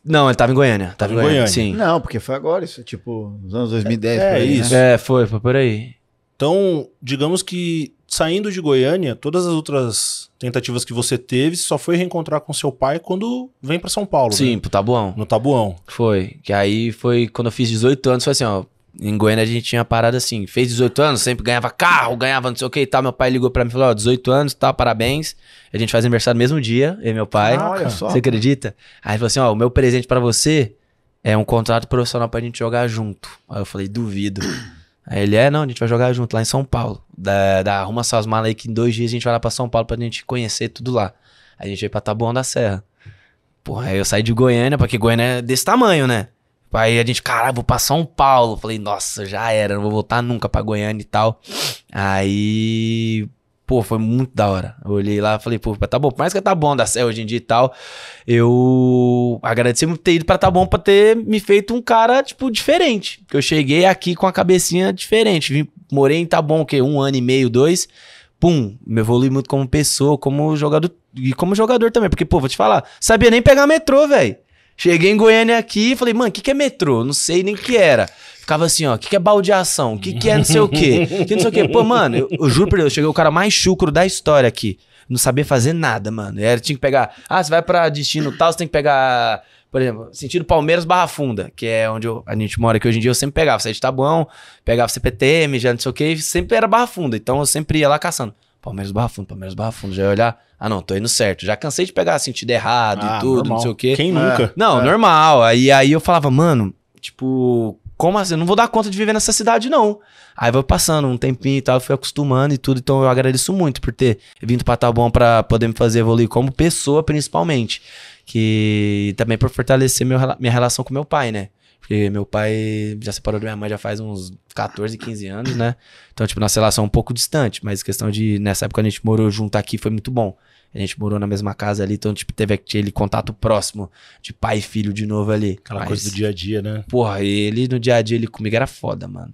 Não, ele tava em Goiânia. Tava, tava em Goiânia. Goiânia. Sim. Não, porque foi agora isso, tipo, nos anos 2010. É, é aí, né? isso. Né? É, foi, foi por aí. Então, digamos que saindo de Goiânia, todas as outras tentativas que você teve, só foi reencontrar com seu pai quando vem para São Paulo. Sim, né? pro Tabuão. No Tabuão. Foi. Que aí foi quando eu fiz 18 anos, foi assim, ó, em Goiânia a gente tinha parada assim, fez 18 anos, sempre ganhava carro, ganhava não sei o que e tal. Meu pai ligou pra mim e falou: Ó, 18 anos, tá, parabéns. A gente faz aniversário no mesmo dia, eu e meu pai. Ah, olha só. Você acredita? Aí ele falou assim: Ó, o meu presente pra você é um contrato profissional pra gente jogar junto. Aí eu falei: duvido. Aí ele é, não, a gente vai jogar junto lá em São Paulo. Da, da arruma suas malas aí que em dois dias a gente vai lá pra São Paulo pra gente conhecer tudo lá. Aí a gente veio pra Taboão da Serra. Porra, aí eu saí de Goiânia, porque Goiânia é desse tamanho, né? Aí a gente, caralho, vou pra São Paulo. Falei, nossa, já era, não vou voltar nunca pra Goiânia e tal. Aí, pô, foi muito da hora. Eu olhei lá falei, pô, tá bom, por mais que tá bom da certo hoje em dia e tal, eu agradeci muito ter ido pra tá bom pra ter me feito um cara, tipo, diferente. Porque eu cheguei aqui com a cabecinha diferente. Vim, morei em tá bom, o quê? Um ano e meio, dois. Pum, me evolui muito como pessoa, como jogador e como jogador também. Porque, pô, vou te falar, sabia nem pegar metrô, velho. Cheguei em Goiânia aqui e falei, mano, o que, que é metrô? Não sei nem o que era. Ficava assim, ó, o que, que é baldeação? O que, que é não sei o quê? Que não sei o quê. Pô, mano, eu, eu juro por Deus, cheguei o cara mais chucro da história aqui. Não sabia fazer nada, mano. Era, tinha que pegar. Ah, você vai pra destino tal, você tem que pegar. Por exemplo, sentido Palmeiras Barra Funda, que é onde eu, a gente mora aqui hoje em dia, eu sempre pegava, saía de Tabuão, pegava CPTM, já não sei o quê, sempre era Barra Funda. Então eu sempre ia lá caçando. Palmeiras Barra Funda, Palmeiras Barra Funda, já ia olhar. Ah, não, tô indo certo. Já cansei de pegar sentido errado ah, e tudo, normal. não sei o quê. Quem nunca? É. Não, é. normal. Aí, aí eu falava, mano, tipo, como assim? Eu não vou dar conta de viver nessa cidade, não. Aí vai passando um tempinho e tal, eu fui acostumando e tudo. Então eu agradeço muito por ter vindo pra bom pra poder me fazer evoluir como pessoa, principalmente. Que também por fortalecer meu, minha relação com meu pai, né? Porque meu pai já separou da minha mãe já faz uns 14, 15 anos, né? Então, tipo, nossa relação é um pouco distante, mas questão de. Nessa época a gente morou junto aqui foi muito bom. A gente morou na mesma casa ali, então, tipo, teve aquele contato próximo de pai e filho de novo ali. Aquela Mas, coisa do dia a dia, né? Porra, ele no dia a dia, ele comigo era foda, mano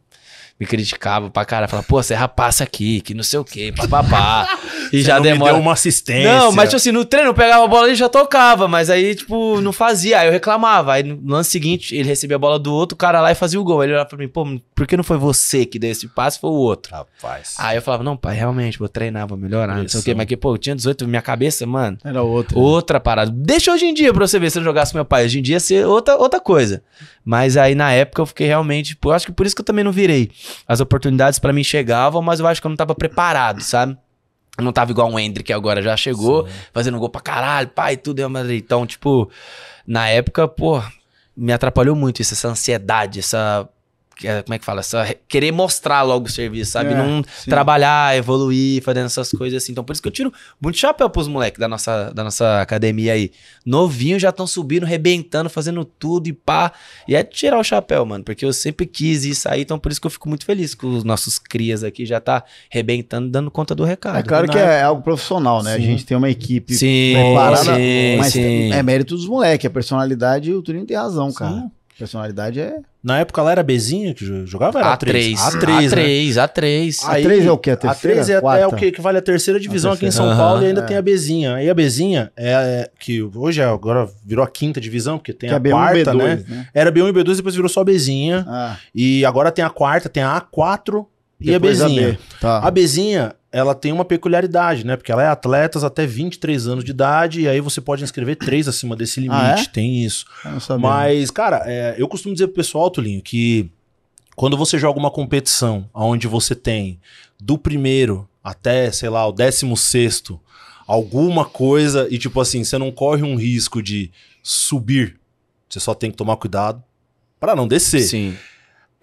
me criticava pra cara, falava, pô, você rapaz aqui, que não sei o quê, papapá. e já não demora. Me deu uma assistência. Não, mas tipo assim, no treino eu pegava a bola e já tocava, mas aí, tipo, não fazia. Aí eu reclamava. Aí no lance seguinte, ele recebia a bola do outro cara lá e fazia o gol. Aí ele olhava pra mim, pô, por que não foi você que deu esse passe, foi o outro? Rapaz. Aí eu falava, não, pai, realmente, vou treinar, vou melhorar, Isso. não sei o quê. Mas que, pô, eu tinha 18, minha cabeça, mano. Era outra. Outra né? parada. Deixa hoje em dia pra você ver se eu jogasse com meu pai. Hoje em dia ia ser outra, outra coisa. Mas aí na época eu fiquei realmente, tipo, acho que por isso que eu também não virei as oportunidades para mim chegavam, mas eu acho que eu não tava preparado, sabe? Eu não tava igual um Hendrick agora já chegou, Sim. fazendo gol pra caralho, pai, tudo. É então, tipo, na época, pô, me atrapalhou muito isso, essa ansiedade, essa é, como é que fala? querer mostrar logo o serviço, sabe? É, não sim. trabalhar, evoluir, fazendo essas coisas assim. Então, por isso que eu tiro muito chapéu pros moleques da nossa, da nossa academia aí. Novinho já estão subindo, rebentando, fazendo tudo e pá. E é tirar o chapéu, mano, porque eu sempre quis isso aí. Então, por isso que eu fico muito feliz que os nossos crias aqui já tá rebentando, dando conta do recado. É claro que é, algo profissional, né? Sim. A gente tem uma equipe sim, preparada, sim, mas sim. é mérito dos moleques. A personalidade, o Turinho tem razão, cara. Personalidade é. Na época lá era Bzinha que jogava? Era A3. A3. A3, A3, né? A3. A3 é o que? A terceira? A3 é, Quarta? é o que equivale à terceira divisão terceira. aqui em São uhum, Paulo e ainda é. tem a Bzinha. Aí a Bzinha é, é, que hoje é, agora virou a quinta divisão, porque tem que é a, é B1, quarta, B2, né? né? Era B1 e B2, depois virou só a Bzinha. Ah. E agora tem a quarta, tem a A4 e depois a Bzinha. A, B. tá. a Bezinha, ela tem uma peculiaridade, né? Porque ela é atletas até 23 anos de idade, e aí você pode inscrever três acima desse ah, limite, ah, é? tem isso. Mas, cara, é, eu costumo dizer pro pessoal, Tulinho, que quando você joga uma competição onde você tem do primeiro até, sei lá, o décimo sexto, alguma coisa, e tipo assim, você não corre um risco de subir, você só tem que tomar cuidado para não descer. Sim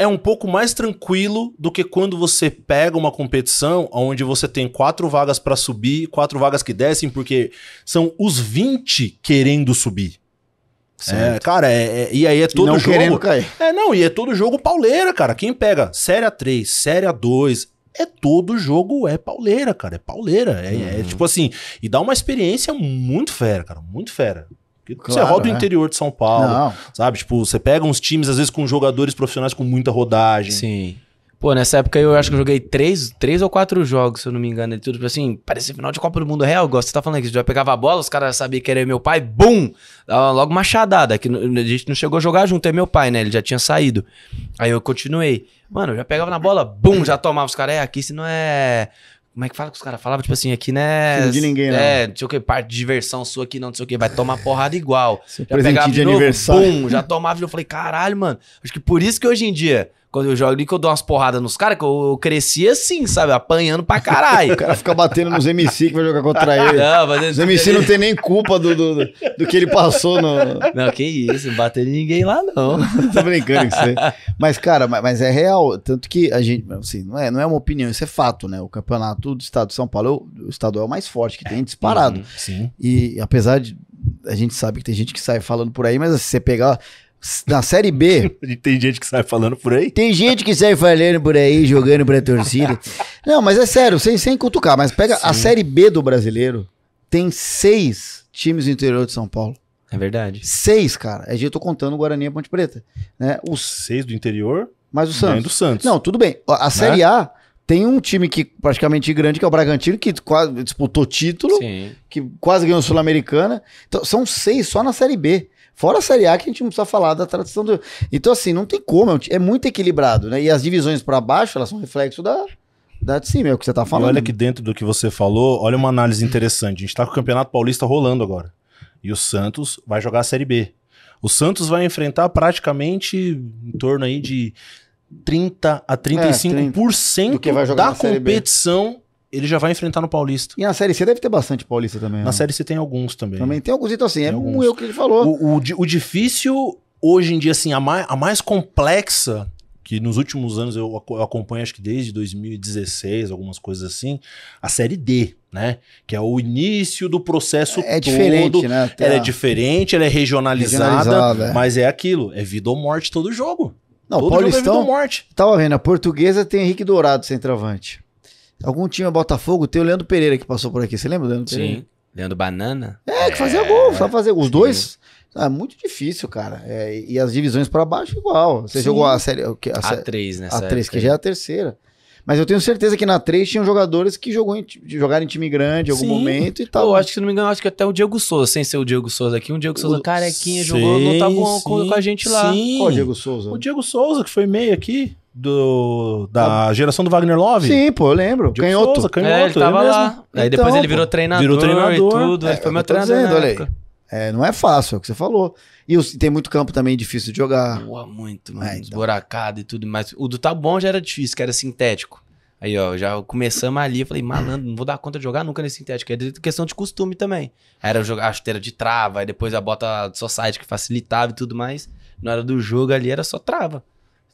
é um pouco mais tranquilo do que quando você pega uma competição onde você tem quatro vagas para subir, quatro vagas que descem, porque são os 20 querendo subir. É, cara, é, é, e aí é todo não jogo. Querendo cair. É, não, e é todo jogo pauleira, cara. Quem pega Série A3, Série A2, é todo jogo é pauleira, cara. É pauleira. É, é uhum. é, tipo assim, e dá uma experiência muito fera, cara. Muito fera. Porque claro, você roda né? o é. interior de São Paulo, Não. sabe? Tipo, você pega uns times, às vezes, com jogadores profissionais com muita rodagem. Sim. Pô, nessa época eu acho que eu joguei três, três ou quatro jogos, se eu não me engano. E tudo, tipo assim, parecia final de Copa do Mundo Real, gosto. você tá falando que Já pegava a bola, os caras sabiam que era meu pai, bum! Dava logo machadada. Que a gente não chegou a jogar junto, é meu pai, né? Ele já tinha saído. Aí eu continuei. Mano, eu já pegava na bola, bum, já tomava os caras. É, aqui se não é como é que fala que os caras falavam? Tipo assim, aqui né. Filho de ninguém, né? É, não sei o que, parte de diversão sua aqui, não, não sei o que, vai tomar porrada igual. já pegava de, de novo, aniversário. Pum, já tomava, e eu falei, caralho, mano. Acho que por isso que hoje em dia quando eu jogo ali, que eu dou umas porradas nos caras, que eu, cresci assim, sabe? Apanhando pra caralho. o cara fica batendo nos MC que vai jogar contra ele. Não, mas... Os MC não tem nem culpa do, do, do que ele passou. No... Não, que isso, não bater em ninguém lá não. Tô brincando com você. Mas, cara, mas, mas, é real. Tanto que a gente, assim, não é, não é uma opinião, isso é fato, né? O campeonato do estado de São Paulo, é o estado é o mais forte que tem, disparado. Uhum, sim. E apesar de. A gente sabe que tem gente que sai falando por aí, mas se você pegar na Série B. tem gente que sai falando por aí? Tem gente que sai falando por aí, jogando pra torcida. Não, mas é sério, sem, sem cutucar, mas pega Sim. a Série B do brasileiro, tem seis times do interior de São Paulo. É verdade. Seis, cara. É eu tô contando o Guarani e a Ponte Preta. Né? Os... Seis do interior? Mais o Santos. do Santos. Não, tudo bem. A né? Série né? A tem um time que praticamente grande, que é o Bragantino, que quase disputou título, Sim. que quase ganhou Sul-Americana. Então, são seis só na Série B. Fora a Série A que a gente não precisa falar da tradição do. Então, assim, não tem como, é, é muito equilibrado, né? E as divisões para baixo, elas são reflexo da, da de cima, é o que você tá falando. E olha que dentro do que você falou, olha uma análise interessante. A gente tá com o Campeonato Paulista rolando agora. E o Santos vai jogar a Série B. O Santos vai enfrentar praticamente em torno aí de 30 a 35% é, 30 da competição ele já vai enfrentar no Paulista. E na Série C deve ter bastante Paulista também. Na né? Série C tem alguns também. Também tem alguns, então assim, tem é como eu que ele falou. O, o, o difícil, hoje em dia, assim, a mais, a mais complexa, que nos últimos anos eu, acompanho, acho que desde 2016, algumas coisas assim, a Série D né? Que é o início do processo é, é todo. Diferente, né? Até ela é diferente, ela é regionalizada, regionalizada é. mas é. aquilo, é vida ou morte todo jogo. Não, todo Paulistão, jogo é vida ou morte. Tava vendo, a portuguesa tem Henrique Dourado centroavante. Algum time é Botafogo, tem o Leandro Pereira que passou por aqui. Você lembra do Leandro Sim. Pereira? Leandro Banana? É, que fazia é... gol, só fazer. Os Sim. dois. Ah, é muito difícil, cara. É, e as divisões para baixo, igual. Você Sim. jogou a série. A, a, a 3 né? A 3, que já é a terceira. Mas eu tenho certeza que na 3 tinham jogadores que jogou em, jogaram em time grande em algum Sim. momento e tal. Eu acho que, se não me engano, acho que até o Diego Souza, sem ser o Diego Souza aqui, um Diego Souza o... carequinha sim, jogou no com, com a gente lá. Sim. Qual o Diego Souza? O Diego Souza, que foi meio aqui do, da ah. geração do Wagner Love? Sim, pô, eu lembro. Diogo canhoto. Souza, canhoto, é, ele tava ele lá. Mesmo. Aí então, depois ele virou treinador, virou treinador. tudo. É, ele foi meu treinador. Dizendo, olha aí. É, não é fácil, é o que você falou. E os, tem muito campo também difícil de jogar. Boa, muito, mano. É, então. Esburacado e tudo mais. O do tá bom já era difícil, que era sintético. Aí, ó, já começamos ali, eu falei, malandro, não vou dar conta de jogar nunca nesse sintético. É questão de costume também. Era jogar a chuteira de trava, aí depois a bota society que facilitava e tudo mais. Na hora do jogo ali era só trava.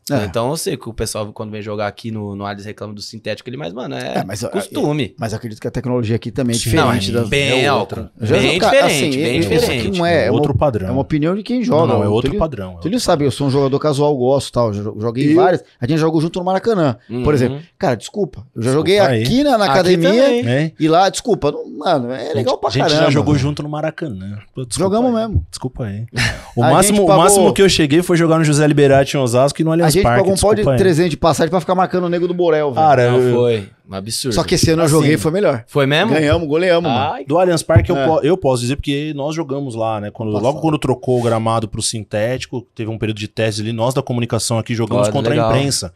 É. Então eu sei que o pessoal, quando vem jogar aqui no, no Alice, reclama do sintético ele mas, mano, é, é mas, costume. É, mas acredito que a tecnologia aqui também é, é assim, diferente. Não, é bem da, outra. Bem diferente, bem diferente. Não é, é outro padrão. É uma opinião de quem joga. Não, é outro padrão. É tu não sabe, eu sou um jogador casual, gosto tal. Joguei e... Uhum. várias. A gente jogou junto no Maracanã, uhum. por exemplo. Cara, desculpa. Eu já desculpa joguei aí. aqui na, na aqui academia também. e lá, desculpa. Não, mano, é legal gente, pra caramba. A gente já jogou mano. junto no Maracanã. Desculpa Jogamos aí. mesmo. Desculpa aí. O máximo, o máximo que eu cheguei foi jogar no José Liberati em Osasco e no Aliás gente pagou um pau de 300 de passagem pra ficar marcando o nego do Borel, velho. Cara, não, foi. Um absurdo. Só que esse ano assim, eu joguei assim, foi melhor. Foi mesmo? Ganhamos, goleamos, mano. Do Allianz Parque é. eu, eu posso dizer, porque nós jogamos lá, né? Quando, logo quando trocou o gramado pro sintético, teve um período de teste ali, nós da comunicação aqui jogamos contra legal. a imprensa.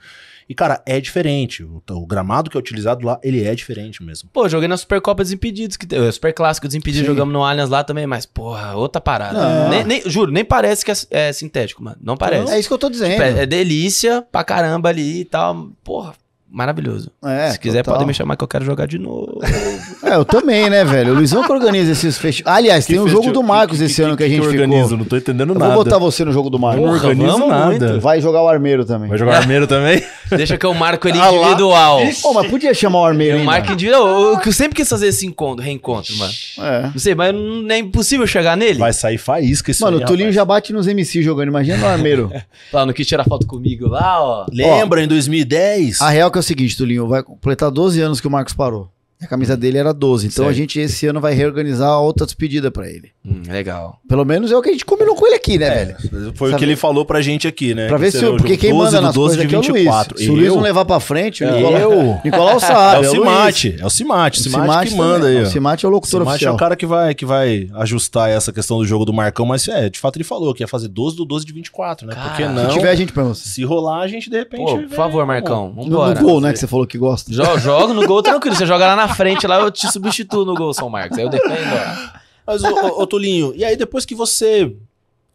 E, cara, é diferente. O, o, gramado que é utilizado lá, ele é diferente mesmo. Pô, joguei na Supercopa Desimpedidos, que, eh, Super Clássico Desimpedidos, jogamos no Allianz lá também, mas, porra, outra parada. Nem, nem, juro, nem parece que é, é, sintético, mano. Não parece. É isso que eu tô dizendo. Tipo, é, é delícia pra caramba ali e tal. Porra, maravilhoso. É, Se quiser, total. pode me chamar que eu quero jogar de novo. é, eu também, né, velho? O Luizão que organiza esses festivais. Aliás, que tem um jogo do Marcos que, esse que, ano que, a gente que organiza, ficou. não tô entendendo eu nada. Vou botar você no jogo do Marcos. não organizo vamos nada. Muito. Vai jogar o Armeiro também. Vai jogar o Armeiro também? Deixa que eu marco ele ah individual. Pô, mas podia chamar o Armeiro, Eu marco individual. Eu, eu sempre quis fazer esse encontro, reencontro, mano. É. Não sei, mas não é impossível chegar nele. Vai sair faísca isso Mano, aí, o Tulinho já bate nos MC jogando, imagina o Armeiro. Lá no que tirar foto comigo lá, ó. Lembra, em 2010? A real que é o seguinte, Tulinho, vai completar 12 anos que o Marcos parou. A camisa dele era 12. Então certo. a gente esse ano vai reorganizar outra despedida para ele. Hum, legal. Pelo menos é o que a gente combinou com ele aqui, né, é, velho? Foi Sabe? o que ele falou pra gente aqui, né? Pra ver se. Porque quem manda nas 12 de 24. É o Luiz. Se o Luiz não levar pra frente, é. o Nicolau, Nicolau sabe. É o Cimate. É o Cimate. É o Cimate que manda também. aí. O Cimate é o locutor Cimate oficial. é o cara que vai, que vai ajustar essa questão do jogo do Marcão. Mas é, de fato ele falou que ia fazer 12 do 12 de 24, né? Cara, Porque não. Se tiver a gente pra você. Se rolar, a gente de repente. Pô, por favor, Marcão. Vambora. No gol, né? Que você falou que gosta. Joga no gol tranquilo. Você joga lá na frente lá, eu te substituo no gol, São Marcos. Aí eu defendo, ó. Mas, ô, ô, Tulinho, e aí depois que você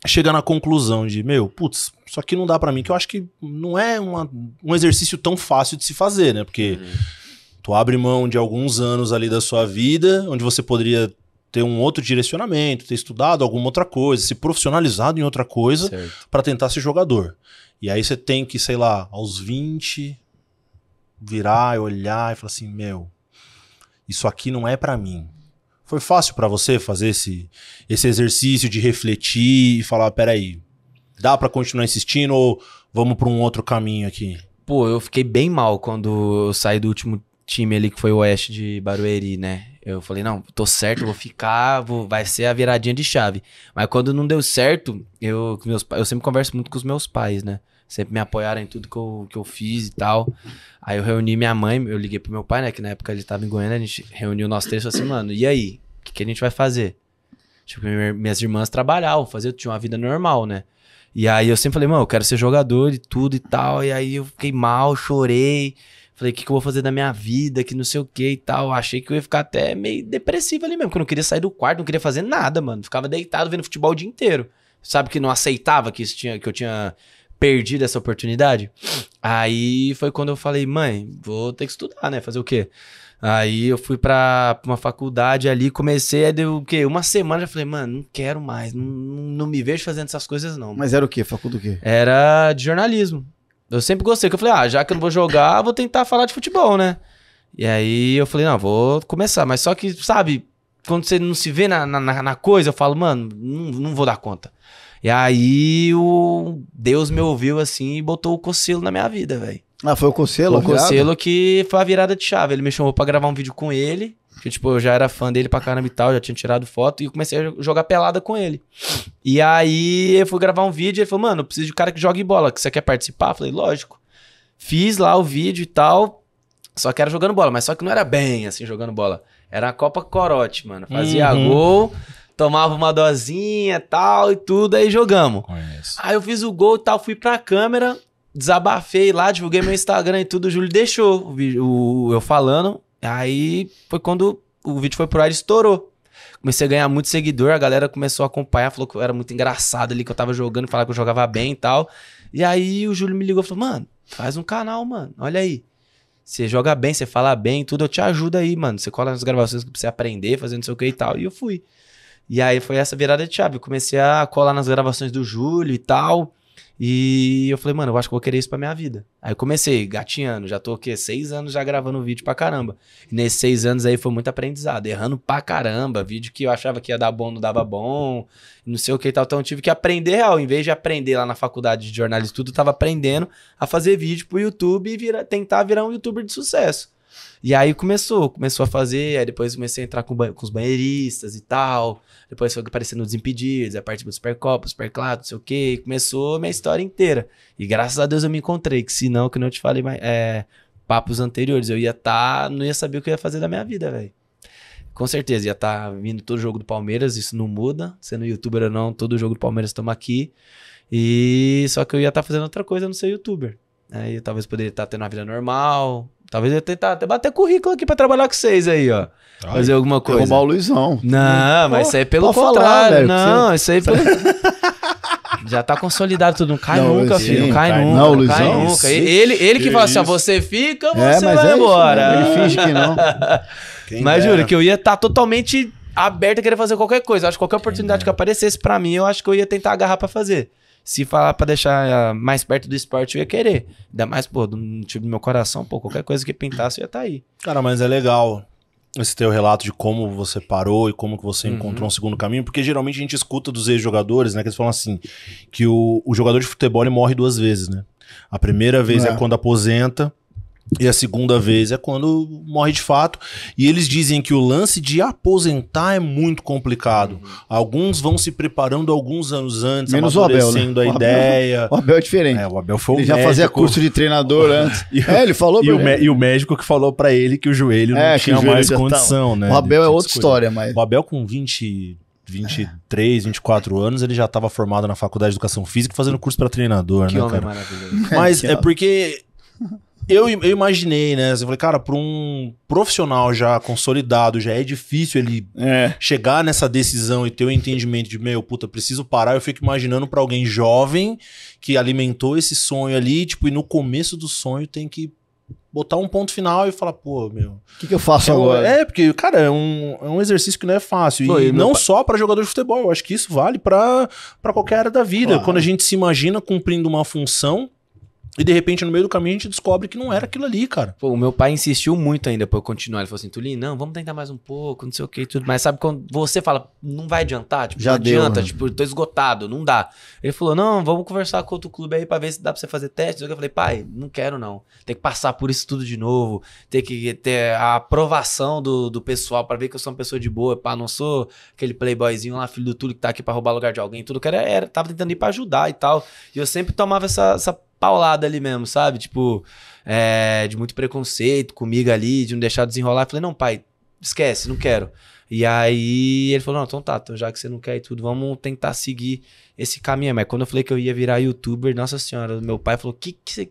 chega na conclusão de, meu, putz, isso aqui não dá para mim, que eu acho que não é uma, um exercício tão fácil de se fazer, né? Porque uhum. tu abre mão de alguns anos ali da sua vida, onde você poderia ter um outro direcionamento, ter estudado alguma outra coisa, se profissionalizado em outra coisa para tentar ser jogador. E aí você tem que, sei lá, aos 20, virar e olhar e falar assim, meu, isso aqui não é para mim. Foi fácil para você fazer esse, esse exercício de refletir e falar, peraí, dá para continuar insistindo ou vamos para um outro caminho aqui? Pô, eu fiquei bem mal quando eu saí do último time ali que foi o Oeste de Barueri, né? Eu falei, não, tô certo, vou ficar, vou, vai ser a viradinha de chave. Mas quando não deu certo, eu, meus, eu sempre converso muito com os meus pais, né? Sempre me apoiaram em tudo que eu, que eu fiz e tal. Aí eu reuni minha mãe, eu liguei pro meu pai, né? Que na época ele tava em Goiânia, a gente reuniu nós três e falou assim, mano, e aí? O que, que, a gente vai fazer? Tipo, minhas irmãs trabalhavam, faziam, tinha uma vida normal, né? E aí eu sempre falei, mano, eu quero ser jogador e tudo e tal. E aí eu fiquei mal, chorei. Falei, o que, que eu vou fazer da minha vida, que não sei o que e tal. Achei que eu ia ficar até meio depressivo ali mesmo, porque eu não queria sair do quarto, não queria fazer nada, mano. Ficava deitado vendo futebol o dia inteiro. Sabe que não aceitava que, isso tinha, que eu tinha perdido essa oportunidade. Aí foi quando eu falei, mãe, vou ter que estudar, né? Fazer o quê? Aí eu fui pra, uma faculdade ali, comecei, aí deu o quê? Uma semana já falei, mano, não quero mais, não, não me vejo fazendo essas coisas não. Mas era o quê? Faculdade do quê? Era de jornalismo. Eu sempre gostei, que eu falei, ah, já que eu não vou jogar, vou tentar falar de futebol, né? E aí eu falei, não, vou começar. Mas só que, sabe, quando você não se vê na, na, na coisa, eu falo, mano, não, não vou dar conta. E aí o Deus me ouviu assim e botou o Cocelo na minha vida, velho. Ah, foi o Cocelo? Foi o Cocelo que foi a virada de chave. Ele me chamou pra gravar um vídeo com ele. Que, tipo, eu já era fã dele pra caramba e tal, já tinha tirado foto e comecei a jogar pelada com ele. E aí eu fui gravar um vídeo e ele falou, mano, eu preciso de um cara que jogue bola, que você quer participar? Eu falei, lógico. Fiz lá o vídeo e tal, só que era jogando bola, mas só que não era bem assim jogando bola. Era a Copa Corote, mano. Fazia uhum. gol, tomava uma dosinha tal e tudo, aí jogamos. Conheço. Aí eu fiz o gol e tal, fui pra câmera, desabafei lá, divulguei meu Instagram e tudo, o Júlio deixou o, o eu falando. Aí foi quando o vídeo foi pro ar e estourou. Comecei a ganhar muito seguidor, a galera começou a acompanhar, falou que eu era muito engraçado ali, que eu tava jogando, falar que eu jogava bem e tal. E aí o Júlio me ligou e falou, mano, faz um canal, mano, olha aí. Você joga bem, você fala bem, tudo, eu te ajudo aí, mano. Você cola nas gravações que você aprender, fazer não sei o que e tal. E eu fui. E aí foi essa virada de chave. Eu comecei a colar nas gravações do Júlio e tal. E eu falei, mano, eu acho que vou querer isso pra minha vida. Aí eu comecei gatinhando, já tô o quê? Seis anos já gravando vídeo pra caramba. E nesses seis anos aí foi muito aprendizado, errando pra caramba. Vídeo que eu achava que ia dar bom, não dava bom, não sei o que e tal. Então eu tive que aprender real. Em vez de aprender lá na faculdade de jornalismo, tudo, eu tava aprendendo a fazer vídeo pro YouTube e vira, tentar virar um youtuber de sucesso. E aí começou, começou a fazer, aí depois comecei a entrar com, com os banheiristas e tal. Depois foi aparecendo os impedidos, a parte do Supercopa, Superclado, não sei o quê. E começou minha história inteira. E graças a Deus eu me encontrei, que se não, que não te falei mais, é, papos anteriores, eu ia estar, tá, não ia saber o que eu ia fazer da minha vida, velho. Com certeza, ia estar tá vindo todo jogo do Palmeiras, isso não muda. Sendo youtuber ou não, todo jogo do Palmeiras estamos aqui. E só que eu ia estar tá fazendo outra coisa, não ser youtuber. Aí eu talvez poderia estar tá tendo uma vida normal, Talvez eu tentar até bater currículo aqui pra trabalhar com vocês aí, ó. Ai, Fazer alguma coisa. Roubar o Luizão. Não, mas isso aí é pelo contrário. Falar, velho, não, você... isso aí é pelo... Já tá consolidado tudo. Não cai não, nunca, filho. Não cai, cai nunca. Não, Luizão. Cai nunca. Ele, ele, ele que, que fala assim: você fica, é, você é, vai é embora. Isso, né? ele finge que não. Quem mas dera. juro que eu ia estar tá totalmente aberto a querer fazer qualquer coisa. Acho que qualquer oportunidade que aparecesse para mim, eu acho que eu ia tentar agarrar para fazer. Se falar para deixar ah, mais perto do esporte, eu ia querer. Ainda mais, pô, do tipo do meu coração, pô, qualquer coisa que pintasse, eu ia estar tá aí. Cara, mas é legal esse teu relato de como você parou e como que você uhum. encontrou um segundo caminho, porque geralmente a gente escuta dos ex-jogadores, né, que eles falam assim, que o, o jogador de futebol ele morre duas vezes, né? A primeira vez é, é quando aposenta, e a segunda vez é quando morre de fato. E eles dizem que o lance de aposentar é muito complicado. Uhum. Alguns vão se preparando alguns anos antes, Menos amadurecendo o Abel, né? a o ideia. Abel, o Abel é diferente. É, o Abel foi o Ele médico. já fazia curso de treinador antes. e, é, ele falou e o, e o médico que falou para ele que o joelho é, não tinha joelho mais tá- condição, tá... né? O Abel é outra história, mas... O Abel com 20... 23, 24 anos, ele já estava formado na faculdade de educação física fazendo curso para treinador, que né, cara? Maravilhoso. É, mas que é porque eu, eu imaginei, né? Eu falei, cara, para um profissional já consolidado, já é difícil ele é. chegar nessa decisão e ter o um entendimento de, meu, puta, preciso parar. Eu fico imaginando para alguém jovem que alimentou esse sonho ali, tipo, e no começo do sonho tem que botar um ponto final e falar, pô, meu. O que, que, eu faço agora? É, porque, cara, é um, é um exercício que não é fácil. Pô, e, e não pai... só para jogador de futebol, eu acho que isso vale para qualquer área da vida. Claro. Quando a gente se imagina cumprindo uma função e de repente, no meio do caminho, a gente descobre que não era aquilo ali, cara. Pô, o meu pai insistiu muito ainda pra eu continuar. Ele falou assim: Tuli, não, vamos tentar mais um pouco, não sei o que e tudo. Mas sabe quando você fala, não vai adiantar? Tipo, Já não deu, adianta, né? tipo, tô esgotado, não dá. Ele falou: não, vamos conversar com outro clube aí pra ver se dá pra você fazer teste. Eu falei: pai, não quero não. Tem que passar por isso tudo de novo, tem que ter a aprovação do, do pessoal pra ver que eu sou uma pessoa de boa, pá, não sou aquele playboyzinho lá, filho do Túlio que tá aqui pra roubar lugar de alguém. Tudo que era, era tava tentando ir pra ajudar e tal. E eu sempre tomava essa, essa paulada ali mesmo, sabe? Tipo, é, de muito preconceito comigo ali, de não deixar desenrolar. Eu falei, não, pai, esquece, não quero. E aí ele falou, não, então tá, então já que você não quer e tudo, vamos tentar seguir esse caminho. É, mas quando eu falei que eu ia virar youtuber, nossa senhora, meu pai falou: que que você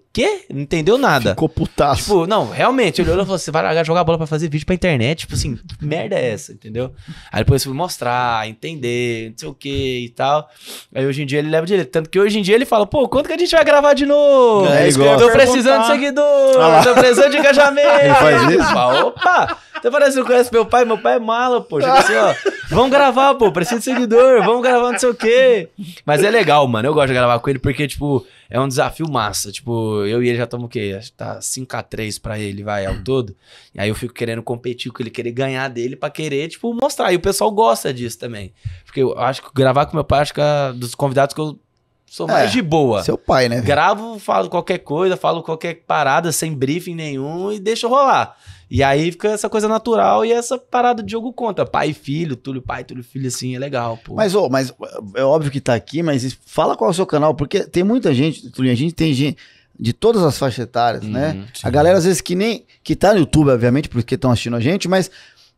Não entendeu nada. Ficou putaço. Tipo, não, realmente, ele olhou e falou: você vai jogar bola pra fazer vídeo pra internet? Tipo assim, que merda é essa, entendeu? Aí depois eu fui mostrar, entender, não sei o que e tal. Aí hoje em dia ele leva direito. Tanto que hoje em dia ele fala: pô, quanto que a gente vai gravar de novo? É, é isso que eu tô precisando de seguidor, ah tô precisando de engajamento. Ele faz isso? Opa! Você parece assim, que conhece meu pai. Meu pai é mala, pô. Chega assim, ó. Vamos gravar, pô. Preciso de seguidor. Vamos gravar não sei o quê. Mas é legal, mano. Eu gosto de gravar com ele porque, tipo, é um desafio massa. Tipo, eu e ele já estamos o quê? Acho que tá 5x3 pra ele, vai, ao todo. E aí eu fico querendo competir com ele, querer ganhar dele pra querer, tipo, mostrar. E o pessoal gosta disso também. Porque eu acho que gravar com meu pai, acho que é dos convidados que eu Sou mais é, de boa. Seu pai, né? Gravo, falo qualquer coisa, falo qualquer parada sem briefing nenhum e deixo rolar. E aí fica essa coisa natural e essa parada de jogo conta. Pai e filho, Túlio pai, Túlio filho, assim, é legal, pô. Mas, ô, mas é óbvio que tá aqui, mas fala qual é o seu canal, porque tem muita gente, Túlio, a gente tem gente de todas as faixas etárias, uhum, né? Sim. A galera, às vezes, que nem. que tá no YouTube, obviamente, porque estão assistindo a gente, mas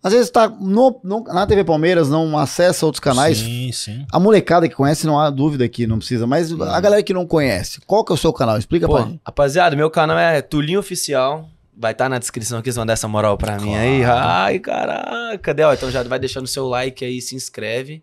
às vezes tá no, no, na TV Palmeiras, não acessa outros canais. Sim, sim. A molecada que conhece, não há dúvida aqui não precisa, mas sim. a galera que não conhece, qual que é o seu canal? Explica Pô, pra gente. Rapaziada, meu canal é Tulinho Oficial. Vai estar tá na descrição aqui, vocês vão dar essa moral pra claro. mim aí. Ai, caraca. Deu, então já vai deixando o seu like aí, se inscreve.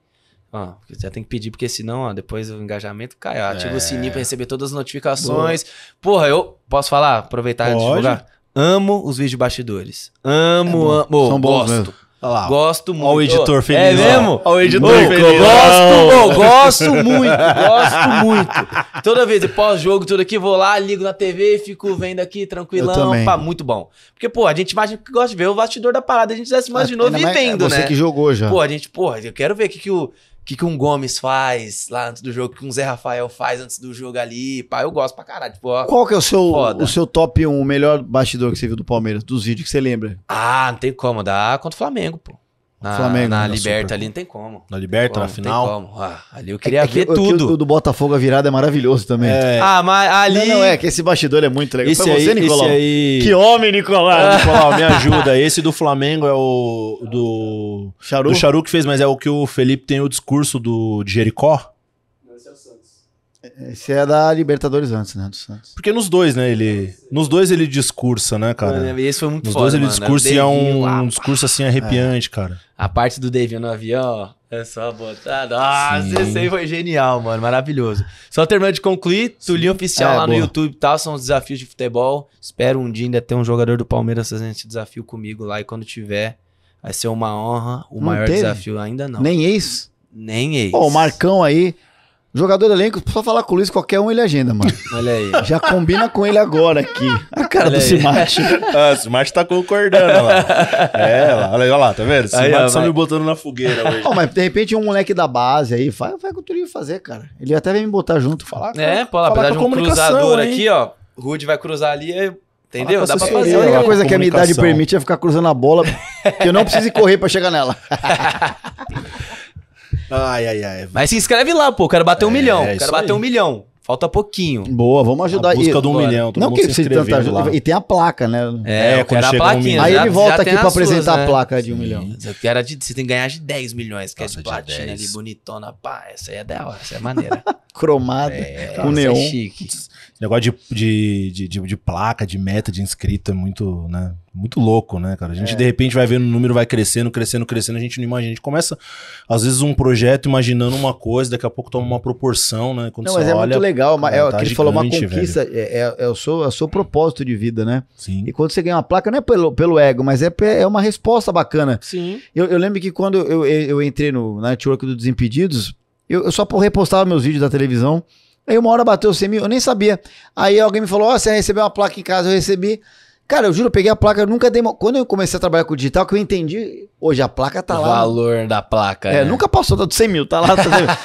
Ó, já tem que pedir, porque senão, ó, depois o engajamento cai. Ó, ativa é. o sininho pra receber todas as notificações. Boa. Porra, eu posso falar? Aproveitar e divulgar? Amo os vídeos bastidores. Amo, é amo. São bons gosto. Mesmo. Lá, gosto muito. Olha o editor feliz. É mesmo? Olha o editor oh, feliz. Gosto, oh, gosto muito, gosto muito. Toda vez, pós-jogo, tudo aqui, vou lá, ligo na TV, fico vendo aqui, tranquilão. Pá, muito bom. Porque, pô, a gente imagina que gosta de ver o bastidor da parada, a gente já se imaginou novo vivendo, é você né? Você que jogou já. Pô, a gente, pô, eu quero ver o que, que o que, que um Gomes faz lá antes do jogo, O que um Zé Rafael faz antes do jogo ali. Pá, eu gosto pra caralho. Tipo, ó, Qual que é o seu, o seu top 1, o melhor bastidor que você viu do Palmeiras, dos vídeos que você lembra? Ah, não tem como, dá contra o Flamengo, pô na, Flamengo, na, na Liberta Super. ali não tem como. Na Liberta, como, na final. Ah, ali eu é queria é, é ver tudo. o do Botafogo a virada é maravilhoso também. É. é. Ah, mas ali. Não, não, é que esse bastidor é muito legal. Esse Foi aí, você, Nicolau. Esse aí... Que homem, Nicolau. Ah. Nicolau, me ajuda. Esse do Flamengo é o do. Charu. Do Charu que fez, mas é o que o Felipe tem o discurso do de Jericó. Esse é da Libertadores antes, né? Do Santos. Porque nos dois, né? Ele, nos dois ele discursa, né, cara? E esse foi muito Nos foda, dois ele discursa e é um, um discurso assim arrepiante, é. cara. A parte do Devinho no avião, é só botar. Nossa, esse aí foi genial, mano. Maravilhoso. Só terminando de concluir, Tulinho Oficial é, lá boa. no YouTube e tá? tal, são os desafios de futebol. Espero um dia ainda ter um jogador do Palmeiras fazendo esse desafio comigo lá. E quando tiver, vai ser uma honra. O não maior teve? desafio ainda não. Nem ex? Nem ex. Pô, o Marcão aí. Jogador do elenco, só falar com o Luiz, qualquer um ele agenda, mano. Olha aí. Já combina com ele agora aqui. A cara olha do Simachi. ah, o Simachi tá concordando lá. É, lá, olha lá, tá vendo? O só vai. me botando na fogueira hoje. Oh, mas de repente um moleque da base aí, vai, vai com o Turinho fazer, cara. Ele até vem me botar junto, falar. É, pô, apesar de um cruzador hein? aqui, ó. Rude vai cruzar ali, é, Entendeu? Dá pra fazer. A única coisa que a minha idade permite é ficar cruzando a bola, que eu não preciso correr pra chegar nela. Ai, ai, ai. Mas se inscreve lá, pô. Quero bater um é, milhão. É quero bater aí. um milhão. Falta pouquinho. Boa, vamos ajudar. A busca e, do um milhão. não que se tanta ajuda. E tem a placa, né? É, é quando chega a plaquinha, um Aí ele volta aqui para apresentar suas, a né? placa né? de um Sim. milhão. Era de, você tem que ganhar de 10 milhões, que é Nossa, é de platina ali, bonitona. Pá, essa aí é da hora, essa é maneira. Cromada, é, com é neon. É chique negócio de, de, de, de, placa, de meta, de inscrito é muito, né? Muito louco, né, cara? A gente é. de repente vai vendo o número vai crescendo, crescendo, crescendo, a gente não imagina. A gente começa, às vezes, um projeto imaginando uma coisa, daqui a pouco toma uma proporção, né? Quando não, mas olha, é muito legal. a é, tá que ele falou, uma conquista, é, é, é, o seu, é o seu propósito de vida, né? Sim. E quando você ganha uma placa, não é pelo, pelo ego, mas é, é uma resposta bacana. Sim. Eu, eu lembro que quando eu, eu, eu entrei no na network do Desimpedidos, eu, eu só repostava meus vídeos da televisão. Aí uma hora bateu 100 mil, eu nem sabia. Aí alguém me falou: Ó, oh, você recebeu uma placa em casa, eu recebi. Cara, eu juro, eu peguei a placa, eu nunca dei. Quando eu comecei a trabalhar com digital, que eu entendi. Hoje a placa tá o lá. O valor da placa. É, né? nunca passou tá, de 100 mil, tá lá. Tá,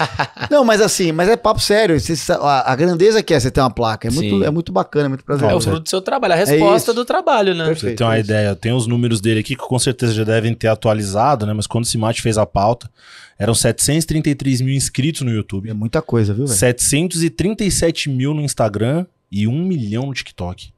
não, mas assim, mas é papo sério. a, grandeza que é você ter uma placa. É muito, é muito bacana, é muito prazeroso. É o fruto do seu trabalho, a é resposta é do trabalho, né? Perfeito, você tem uma é ideia, tem os números dele aqui que com certeza já devem ter atualizado, né? Mas quando o Simate fez a pauta, eram 733 mil inscritos no YouTube. É muita coisa, viu, velho? 737 mil no Instagram e 1 milhão no TikTok.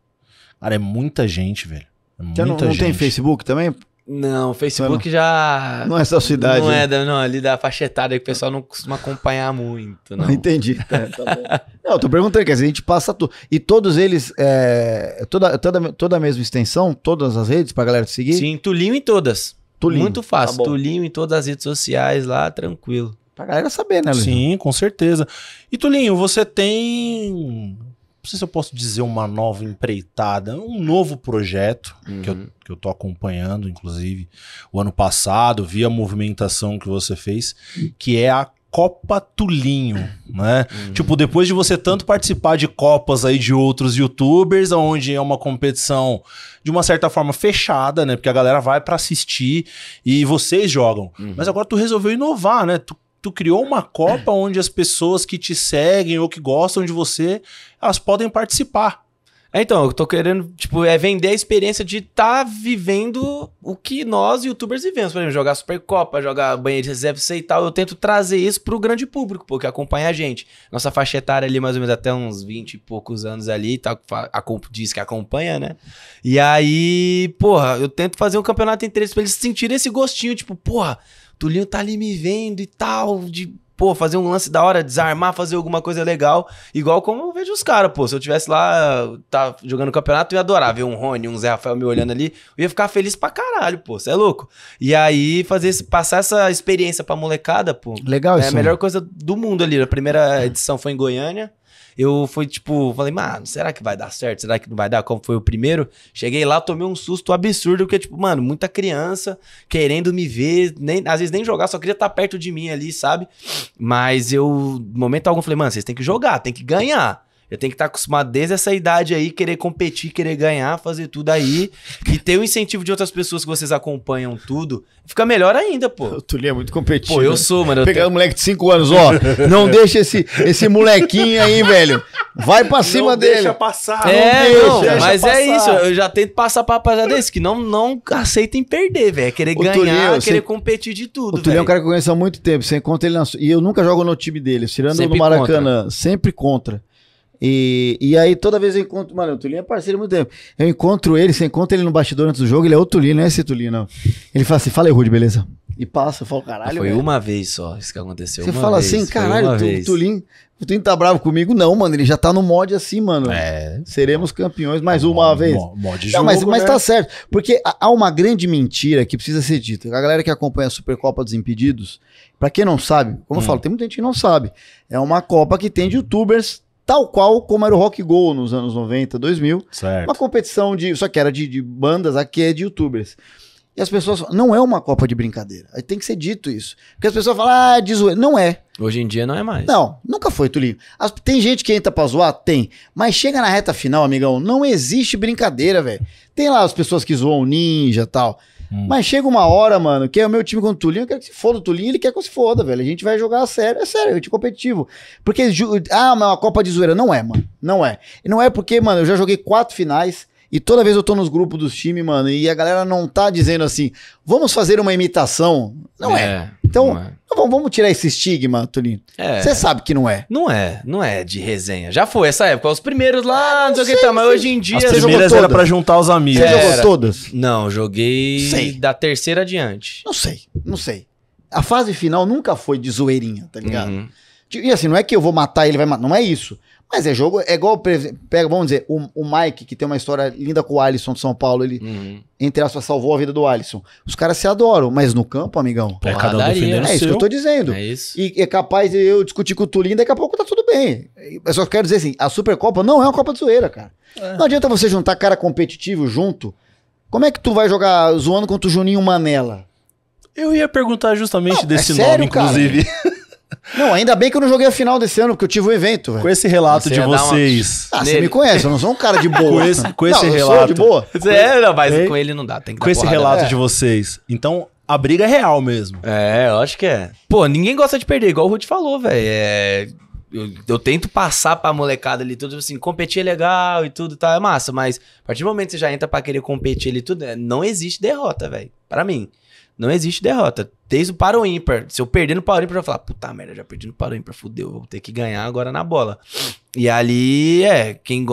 Cara, é muita gente, velho. É muita não, não gente. tem Facebook também? Não, Facebook não. É já. Não é só cidade. Não né? é, da, não, é ali da faixa etária que o pessoal não costuma acompanhar muito. Não, é, tá não entendi. Tá, tá não, tô perguntando, quer dizer, a gente passa tudo. E todos eles. É, toda, toda, toda a mesma extensão, todas as redes pra galera te seguir? Sim, Tulinho em todas. Tulinho. Muito fácil. Tá tulinho em todas as redes sociais lá, tranquilo. Pra galera saber, né, Luiz? Sim, com certeza. E Tulinho, você tem não sei se eu posso dizer uma nova empreitada, um novo projeto uhum. que, eu, uhum. que eu tô acompanhando, inclusive, o ano passado, via a movimentação que você fez, que é a Copa Tulinho, né? Uhum. Tipo, depois de você tanto participar de copas aí de outros youtubers, onde é uma competição de uma certa forma fechada, né? Porque a galera vai para assistir e vocês jogam. Uhum. Mas agora tu resolveu inovar, né? Tu tu criou uma Copa onde as pessoas que te seguem ou que gostam de você, elas podem participar. É, então, eu tô querendo, tipo, é vender a experiência de tá vivendo o que nós, youtubers, vivemos. Por exemplo, jogar Supercopa, jogar banheiro de FC e tal. Eu tento trazer isso pro grande público, porque acompanha a gente. Nossa faixa etária ali, mais ou menos, até uns 20 e poucos anos ali, tá, a, diz que acompanha, né? E aí, porra, eu tento fazer um campeonato interesse pra eles sentirem esse gostinho, tipo, porra, Tulinho tá ali me vendo e tal, de, pô, fazer um lance da hora, desarmar, fazer alguma coisa legal. Igual como eu vejo os caras, pô. Se eu tivesse lá, tá jogando campeonato, eu ia adorar ver um Rony, um Zé Rafael me olhando ali. Eu ia ficar feliz pra caralho, pô. Você é louco. E aí, fazer esse, passar essa experiência pra molecada, pô. Legal isso. É a melhor né? coisa do mundo ali. A primeira edição foi em Goiânia eu fui, tipo, falei, mano, será que vai dar certo? Será que não vai dar? Como foi o primeiro? Cheguei lá, tomei um susto absurdo, porque, tipo, mano, muita criança querendo me ver, nem, às vezes nem jogar, só queria estar perto de mim ali, sabe? Mas eu, momento algum, falei, mano, vocês têm que jogar, tem que ganhar. Eu tenho que estar tá acostumado desde essa idade aí, querer competir, querer ganhar, fazer tudo aí. E ter o incentivo de outras pessoas que vocês acompanham tudo. Fica melhor ainda, pô. O Tuli é muito competitivo. Pô, eu né? sou, mano. Pegar tenho... um moleque de 5 anos, ó. Não deixa esse, esse molequinho aí, velho. Vai pra cima não dele. Deixa passar. É, não, deixa, não mas é isso. Eu já tento passar pra rapaziada desse que não, não aceitem perder, velho. Querer o ganhar, Tulinho, querer competir de tudo. O Tuli é um cara que eu conheço há muito tempo. Você encontra ele na... E eu nunca jogo no time dele. Tirando sempre no Maracanã. Contra. Sempre contra. E, e aí toda vez eu encontro, mano, o Tulino é parceiro há muito tempo. Eu encontro ele, você encontra ele no bastidor antes do jogo, ele é o Tulino, não é esse Tulino, não. Ele fala assim, fala aí, Rude, beleza? E passa, eu falo, caralho. Foi uma vez só isso que aconteceu. Você fala vez, assim, caralho, tu, Tulin, o Tulin tá bravo comigo? Não, mano, ele já tá no mod assim, mano. É. Seremos campeões mais é, uma mod, vez. Mod jogo, não, mas, né? mas tá né? certo. Porque há uma grande mentira que precisa ser dita. A galera que acompanha a Supercopa dos Impedidos, pra quem não sabe, como hum. eu falo, tem muita gente que não sabe. É uma Copa que tem de youtubers tal qual como era o Rock Go nos anos 90, 2000. Certo. Uma competição de. Só que era de, de bandas, aqui é de youtubers. E as pessoas falam, não é uma Copa de brincadeira. Aí tem que ser dito isso. Porque as pessoas falam, ah, de zoeira. Não é. Hoje em dia não é mais. Não, nunca foi, Tulinho. As, tem gente que entra pra zoar? Tem. Mas chega na reta final, amigão, não existe brincadeira, velho. Tem lá as pessoas que zoam ninja e tal. Hum. Mas chega uma hora, mano, que é o meu time contra o Tulinho, eu quero que se foda o Tulinho, ele quer que se foda, velho. A gente vai jogar a sério, é sério, é um time competitivo. Porque, ah, mas uma Copa de zoeira. Não é, mano, não é. E não é porque, mano, eu já joguei quatro finais, e toda vez eu tô nos grupos dos times, mano, e a galera não tá dizendo assim, vamos fazer uma imitação. Não é. é. Então, não é. vamos tirar esse estigma, Tulino. É. Você é. sabe que não é. Não é, não é de resenha. Já foi essa época, os primeiros lá, ah, não sei o que tá, mas hoje em dia... As primeiras era pra juntar os amigos. Você jogou todas? Não, joguei sei. da terceira adiante. Não sei, não sei. A fase final nunca foi de zoeirinha, tá ligado? Uhum. Tipo, e assim, não é que eu vou matar ele, vai matar. Não é isso. Mas é jogo, é igual, pega, vamos dizer, o, o Mike, que tem uma história linda com o Alisson de São Paulo, ele, uhum. entre aspas, salvou a vida do Alisson. Os caras se adoram, mas no campo, amigão. é, cada um é seu. isso que eu tô dizendo. É isso. E é capaz de eu discutir com o Tulinho, daqui a pouco tá tudo bem. Eu só quero dizer assim, a Supercopa não é uma Copa de Zoeira, cara. É. Não adianta você juntar cara competitivo junto. Como é que tu vai jogar zoando contra o Juninho Manela? Eu ia perguntar justamente não, desse é sério, nome, inclusive. Não, ainda bem que eu não joguei a final desse ano, porque eu tive um evento, velho. Com esse relato você de vocês. Uma... Ah, nele. você me conhece, eu não sou um cara de boa. com esse, com esse não, relato. Eu sou de boa. É, não, mas Ei. com ele não dá, tem que Com esse porrada, relato é. de vocês. Então, a briga é real mesmo. É, eu acho que é. Pô, ninguém gosta de perder, igual o Ruth falou, velho. É. Eu, eu, tento passar pra molecada ali tudo, assim, competir é legal e tudo, tá, é massa, mas a partir do momento que você já entra pra querer competir ali tudo, é, não existe derrota, velho, pra mim não existe derrota. Desde o para o ímpar. Se eu perder no para o ímpar, eu vou falar, puta merda, já perdi no para o ímpar, fudeu, vou ter que ganhar agora na bola. E ali, é, quem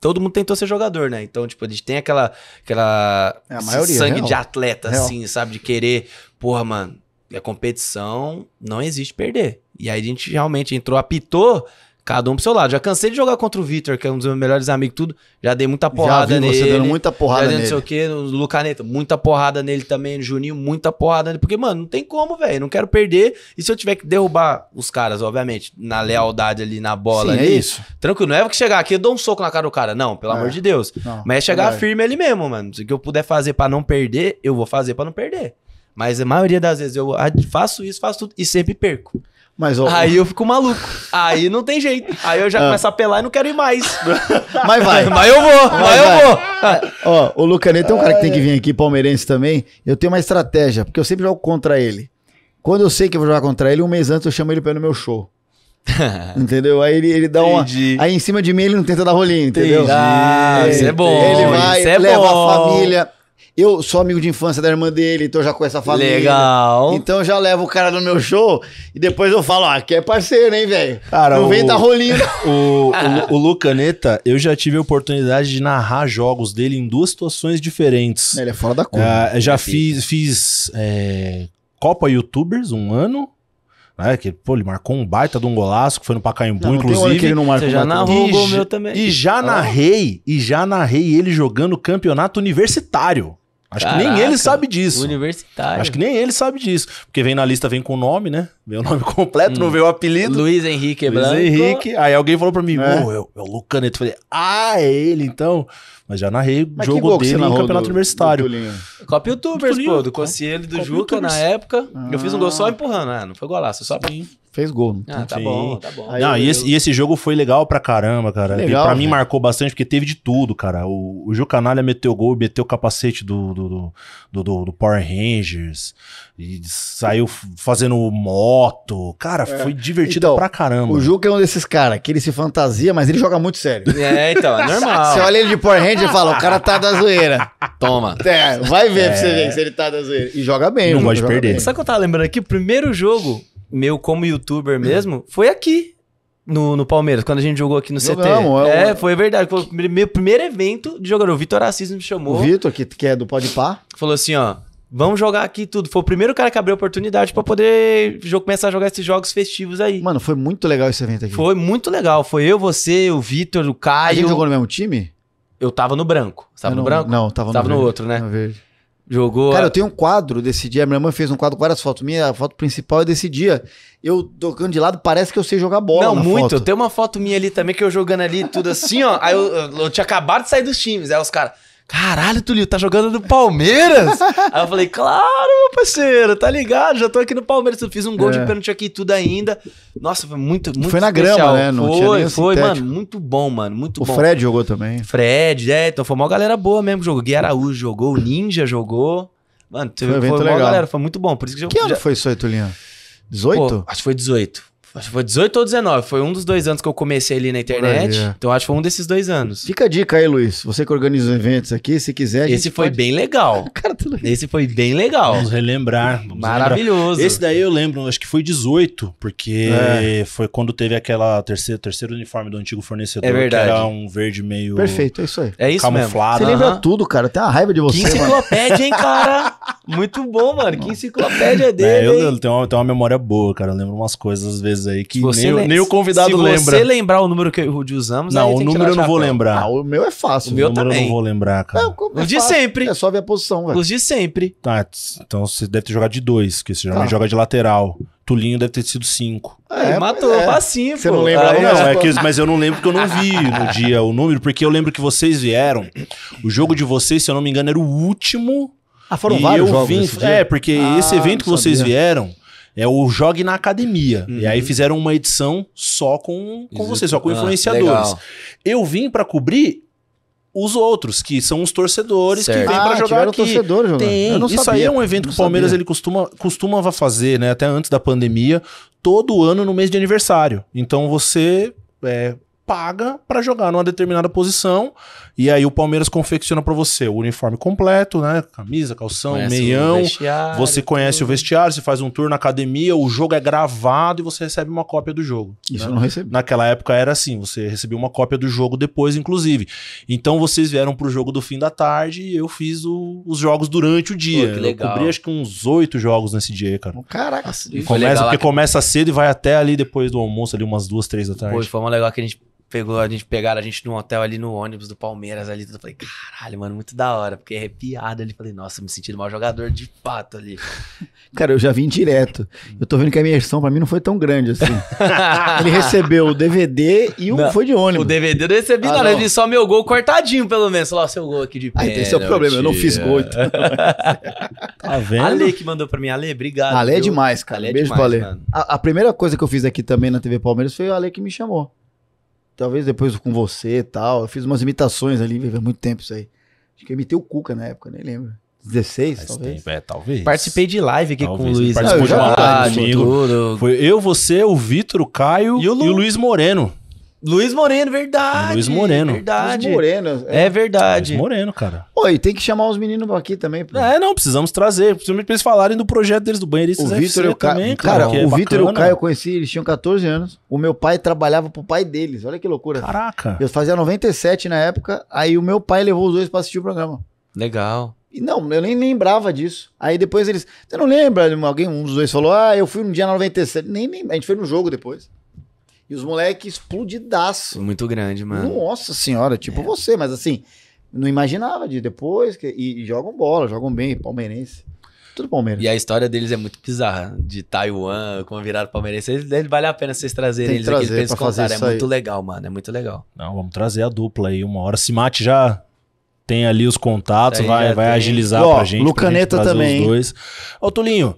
todo mundo tentou ser jogador, né? Então, tipo, a gente tem aquela, aquela é maioria, sangue real. de atleta, real. assim, sabe? De querer, porra, mano, a é competição não existe perder. E aí a gente realmente entrou, apitou, Cada um pro seu lado. Já cansei de jogar contra o Vitor, que é um dos meus melhores amigos, tudo. Já dei muita porrada já vi nele. Você dando muita porrada já nele. Não sei o quê, no Lucaneta, muita porrada nele também, no Juninho, muita porrada nele. Porque, mano, não tem como, velho. Não quero perder. E se eu tiver que derrubar os caras, obviamente, na lealdade ali, na bola Sim, é ali, É isso. Tranquilo, não é que chegar aqui eu dou um soco na cara do cara. Não, pelo é. amor de Deus. Não, Mas é chegar é. firme ali mesmo, mano. Se o que eu puder fazer para não perder, eu vou fazer para não perder. Mas a maioria das vezes eu faço isso, faço tudo e sempre perco. Mas, ó, aí eu fico maluco. Aí não tem jeito. Aí eu já ah. começo a apelar e não quero ir mais. Mas vai. Mas eu vou, mas, mas eu vou. ó, o Lucanê tem um cara que tem que vir aqui, palmeirense também. Eu tenho uma estratégia, porque eu sempre jogo contra ele. Quando eu sei que eu vou jogar contra ele, um mês antes eu chamo ele pra ir no meu show. entendeu? Aí ele, ele dá Entendi. uma. Aí em cima de mim ele não tenta dar rolinho, entendeu? Entendi. Ah, isso é bom. Ele vai, isso é leva bom. a família. Eu sou amigo de infância da irmã dele, então já com essa família. Legal. Então eu já levo o cara no meu show e depois eu falo, ah, aqui é parceiro, hein, velho? Não o, vem tá rolinho. O, o, o Lu Caneta, eu já tive a oportunidade de narrar jogos dele em duas situações diferentes. Ele é fora da cor Ah, já é fiz, fiz é, Copa Youtubers um ano. Né, que, pô, ele marcou um baita de um golaço, que foi no Pacaembu, não, inclusive. Não ele não marcou Você já narrou o gol meu também. E já ah. narrei, e já narrei ele jogando campeonato universitário. Acho Caraca, que nem ele sabe disso. Universitário. Acho que nem ele sabe disso. Porque vem na lista, vem com o nome, né? meu nome completo, hum. não veio o apelido. Luiz Henrique é Luiz Luiz Henrique. Aí alguém falou pra mim, é. Oh, é, o Lucaneto. Eu falei, ah, é ele então? Mas já narrei o jogo dele no Campeonato do, Universitário. Do Copa Youtubers, do pô, do do Juca YouTubers. na época. Ah. Eu fiz um gol só ah. empurrando, ah, não foi golaço, só pra Fez gol. Então. Ah, tá bom, tá bom. Não, e, esse, e, esse, jogo foi legal pra caramba, cara. Legal, pra mim né? marcou bastante, porque teve de tudo, cara. O, o Ju Canalha meteu gol, meteu o capacete do, do, do, do, do Power Rangers. E saiu fazendo moto. Cara, é. foi divertido então, pra caramba. O Juca é um desses caras que ele se fantasia, mas ele joga muito sério. É, então, é normal. Você olha ele de Power Hand e fala: o cara tá da zoeira. Toma. É, vai ver é. pra você é. ver se ele tá da zoeira. E joga bem, Não gosta de perder. Bem. Sabe o que eu tava lembrando aqui? O primeiro jogo meu como youtuber hum. mesmo hum. foi aqui. No, no, Palmeiras, quando a gente jogou aqui no CT. Não, é, é, foi verdade. Foi o meu primeiro evento de jogador. O Vitor Assis me chamou. O Vitor, que, que é do Pode Pá. Falou assim: ó, Vamos jogar aqui tudo. Foi o primeiro cara que abriu a oportunidade para poder começar a jogar esses jogos festivos aí. Mano, foi muito legal esse evento aqui. Foi muito legal. Foi eu, você, o Vitor, o Caio. A gente jogou no mesmo time? Eu tava no branco. Você tava no branco? Não, tava, no, tava no, verde, outro, né? No verde. Jogou. Cara, a... eu tenho um quadro desse dia. Minha mãe fez um quadro com várias fotos. Minha foto principal é desse dia. Eu tocando de lado, parece que eu sei jogar bola. Não, muito. Foto. uma foto minha ali também que eu jogando ali, tudo assim, ó. Aí eu, eu, eu tinha acabado de sair dos times. Aí os caras. Caralho, Tulio, tá jogando no Palmeiras? Aí eu falei, claro, meu parceiro, tá ligado? Já tô aqui no Palmeiras. Fiz um gol é. de pênalti aqui e tudo ainda. Nossa, foi muito, muito Foi na especial. grama, né? Não foi, foi, mano. Muito bom, mano. Muito o bom. O Fred jogou também. Fred, é. Então foi uma galera boa mesmo jogou. Gui Araújo jogou, o Ninja jogou. Mano, foi, um foi uma legal. galera. Foi muito bom. Por isso que, que já... ano foi isso aí, Tulinho? 18? Pô, acho que foi 18. Acho que foi 18 ou 19. Foi um dos dois anos que eu comecei ali na internet. Aí, é. Então acho que foi um desses dois anos. Fica a dica aí, Luiz. Você que organiza os eventos aqui, se quiser. Esse foi bem legal. Cara, tá Esse foi bem legal. Vamos relembrar. Vamos Maravilhoso. Esse daí eu lembro, acho que foi 18, porque é. foi quando teve aquela terceira, terceiro uniforme do antigo fornecedor. É verdade. Que era um verde meio. Perfeito, é isso aí. É isso Camuflado. Mesmo. Você lembra tudo, cara. Tem uma raiva de você. Que enciclopédia, hein, cara? Muito bom, mano. Que enciclopédia dele. É, eu, eu, tenho uma, tenho uma memória boa, cara. Eu lembro umas coisas às vezes aí que nem, nem, o convidado lembra. Se você lembrar o número que de usamos, não, o número eu não vou lembrar. Ah, o meu é fácil. O, o meu número também. eu não vou lembrar, cara. É, é Os de sempre. É só ver a posição, velho. Os de sempre. Tá, então você deve ter jogado de dois, porque você geralmente tá. joga de lateral. Tulinho deve ter sido cinco. É, matou, é. facinho, Você não lembra, não. é que, mas eu não lembro porque eu não vi no dia o número, porque eu lembro que vocês vieram. O jogo de vocês, se eu não me engano, era o último ah, foram e vários eu jogos vim, É, porque ah, esse evento que vocês vieram é o Jogue na Academia. Uhum. E aí fizeram uma edição só com, com vocês, só com ah, influenciadores. eu vim para cobrir os outros, que são os torcedores certo. que vêm ah, para jogar aqui. Torcedor, jogando. Tem. Isso sabia, aí é um evento que o Palmeiras sabia. ele costuma, costumava fazer, né, até antes da pandemia, todo ano no mês de aniversário. Então você é, paga para jogar numa determinada posição. E aí o Palmeiras confecciona para você o uniforme completo, né? Camisa, calção, conhece meião. Você conhece tudo. o vestiário, você faz um tour na academia, o jogo é gravado e você recebe uma cópia do jogo. Isso né? eu não recebi. Naquela época era assim, você recebia uma cópia do jogo depois, inclusive. Então vocês vieram pro jogo do fim da tarde e eu fiz o, os jogos durante o dia. Pô, que legal. Eu cobri acho que uns oito jogos nesse dia, cara. Caraca, começa, legal, porque que... começa cedo e vai até ali depois do almoço, ali umas duas, três da tarde. Pô, foi uma legal que a gente pegou a gente pegaram a gente num hotel ali no ônibus do Palmeiras ali tudo eu falei caralho mano muito da hora porque arrepiado ali falei nossa me sentindo mal jogador de pato ali cara eu já vim direto eu tô vendo que a minha imersão para mim não foi tão grande assim ele recebeu o DVD e o não, foi de ônibus o DVD eu recebi ah, não, não. ele só meu gol cortadinho pelo menos lá seu gol aqui de pé ah, então esse é o problema eu não fiz gol então. tá vendo Ale que mandou para mim Ale obrigado Ale é demais cara Ale é beijo demais, Ale. A, a, primeira coisa que eu fiz aqui também na TV Palmeiras foi o Ale que me chamou talvez depois com você e tal. Eu fiz umas imitações ali, viveu muito tempo isso aí. Acho que eu imitei o Cuca na época, nem lembro. 16, Faz talvez. Tempo, é, talvez. Participei de live aqui talvez. com o Luiz. Né? Participou não, de uma live comigo. Foi eu, você, o Vitor, o Caio e o, Lu... e o Luiz Moreno. Luiz Moreno, verdade. Luiz Moreno. Verdade. Luiz Moreno. É, é verdade. Luiz Moreno, cara. Oi, tem que chamar os meninos aqui também. Pô. É, não, precisamos trazer. Principalmente pra eles falarem do projeto deles, do banheirista. O Vitor e o Caio. Cara, cara é o Vitor e o Caio eu conheci, eles tinham 14 anos. O meu pai trabalhava pro pai deles. Olha que loucura. Caraca. Eu fazia 97 na época, aí o meu pai levou os dois pra assistir o programa. Legal. E não, eu nem lembrava disso. Aí depois eles. Você não lembra? Alguém, um dos dois falou: Ah, eu fui um dia 97. Nem, nem, a gente foi no jogo depois. E os moleques explodidaço. Muito grande, mano. Nossa senhora, tipo é. você, mas assim, não imaginava de depois. Que, e, e jogam bola, jogam bem, palmeirense. Tudo palmeirense E a história deles é muito bizarra. De Taiwan, como viraram palmeirense. Eles, vale a pena vocês trazerem eles trazer aqui pra eles contarem. É muito aí. legal, mano. É muito legal. Não, vamos trazer a dupla aí uma hora. Se mate já tem ali os contatos, vai, vai agilizar Ó, pra gente. Lucaneta pra gente também. Os dois. Ô, Tulinho.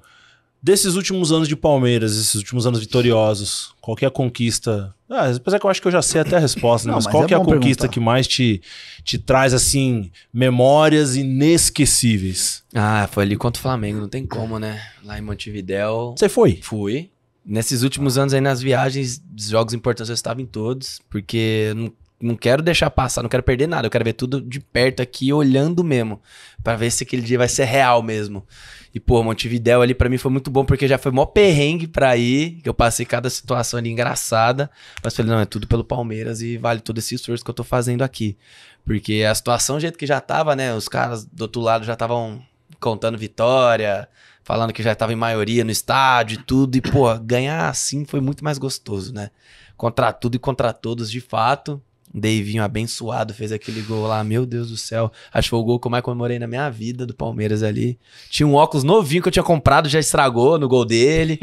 Desses últimos anos de Palmeiras, esses últimos anos vitoriosos, qual é a conquista? Ah, apesar que eu acho que eu já sei até a resposta, né? Não, mas, mas, qual é, é a conquista perguntar. que mais te, te traz, assim, memórias inesquecíveis? Ah, foi ali contra o Flamengo, não tem como, né? Lá em Montevidéu. Você foi? Fui. Nesses últimos anos aí, nas viagens, jogos importantes, eu estava em todos, porque eu não não quero deixar passar, não quero perder nada. Eu quero ver tudo de perto aqui, olhando mesmo, para ver se aquele dia vai ser real mesmo. E, pô, Montevidéu ali para mim foi muito bom, porque já foi mó perrengue pra ir, que eu passei cada situação ali engraçada. Mas falei, não, é tudo pelo Palmeiras e vale todo esse esforço que eu tô fazendo aqui. Porque a situação, do jeito que já tava, né? Os caras do outro lado já estavam contando vitória, falando que já tava em maioria no estádio e tudo. E, pô, ganhar assim foi muito mais gostoso, né? Contra tudo e contra todos, de fato. Deivinho abençoado fez aquele gol lá, meu Deus do céu. Acho que foi o gol que eu mais comemorei na minha vida do Palmeiras ali. Tinha um óculos novinho que eu tinha comprado, já estragou no gol dele.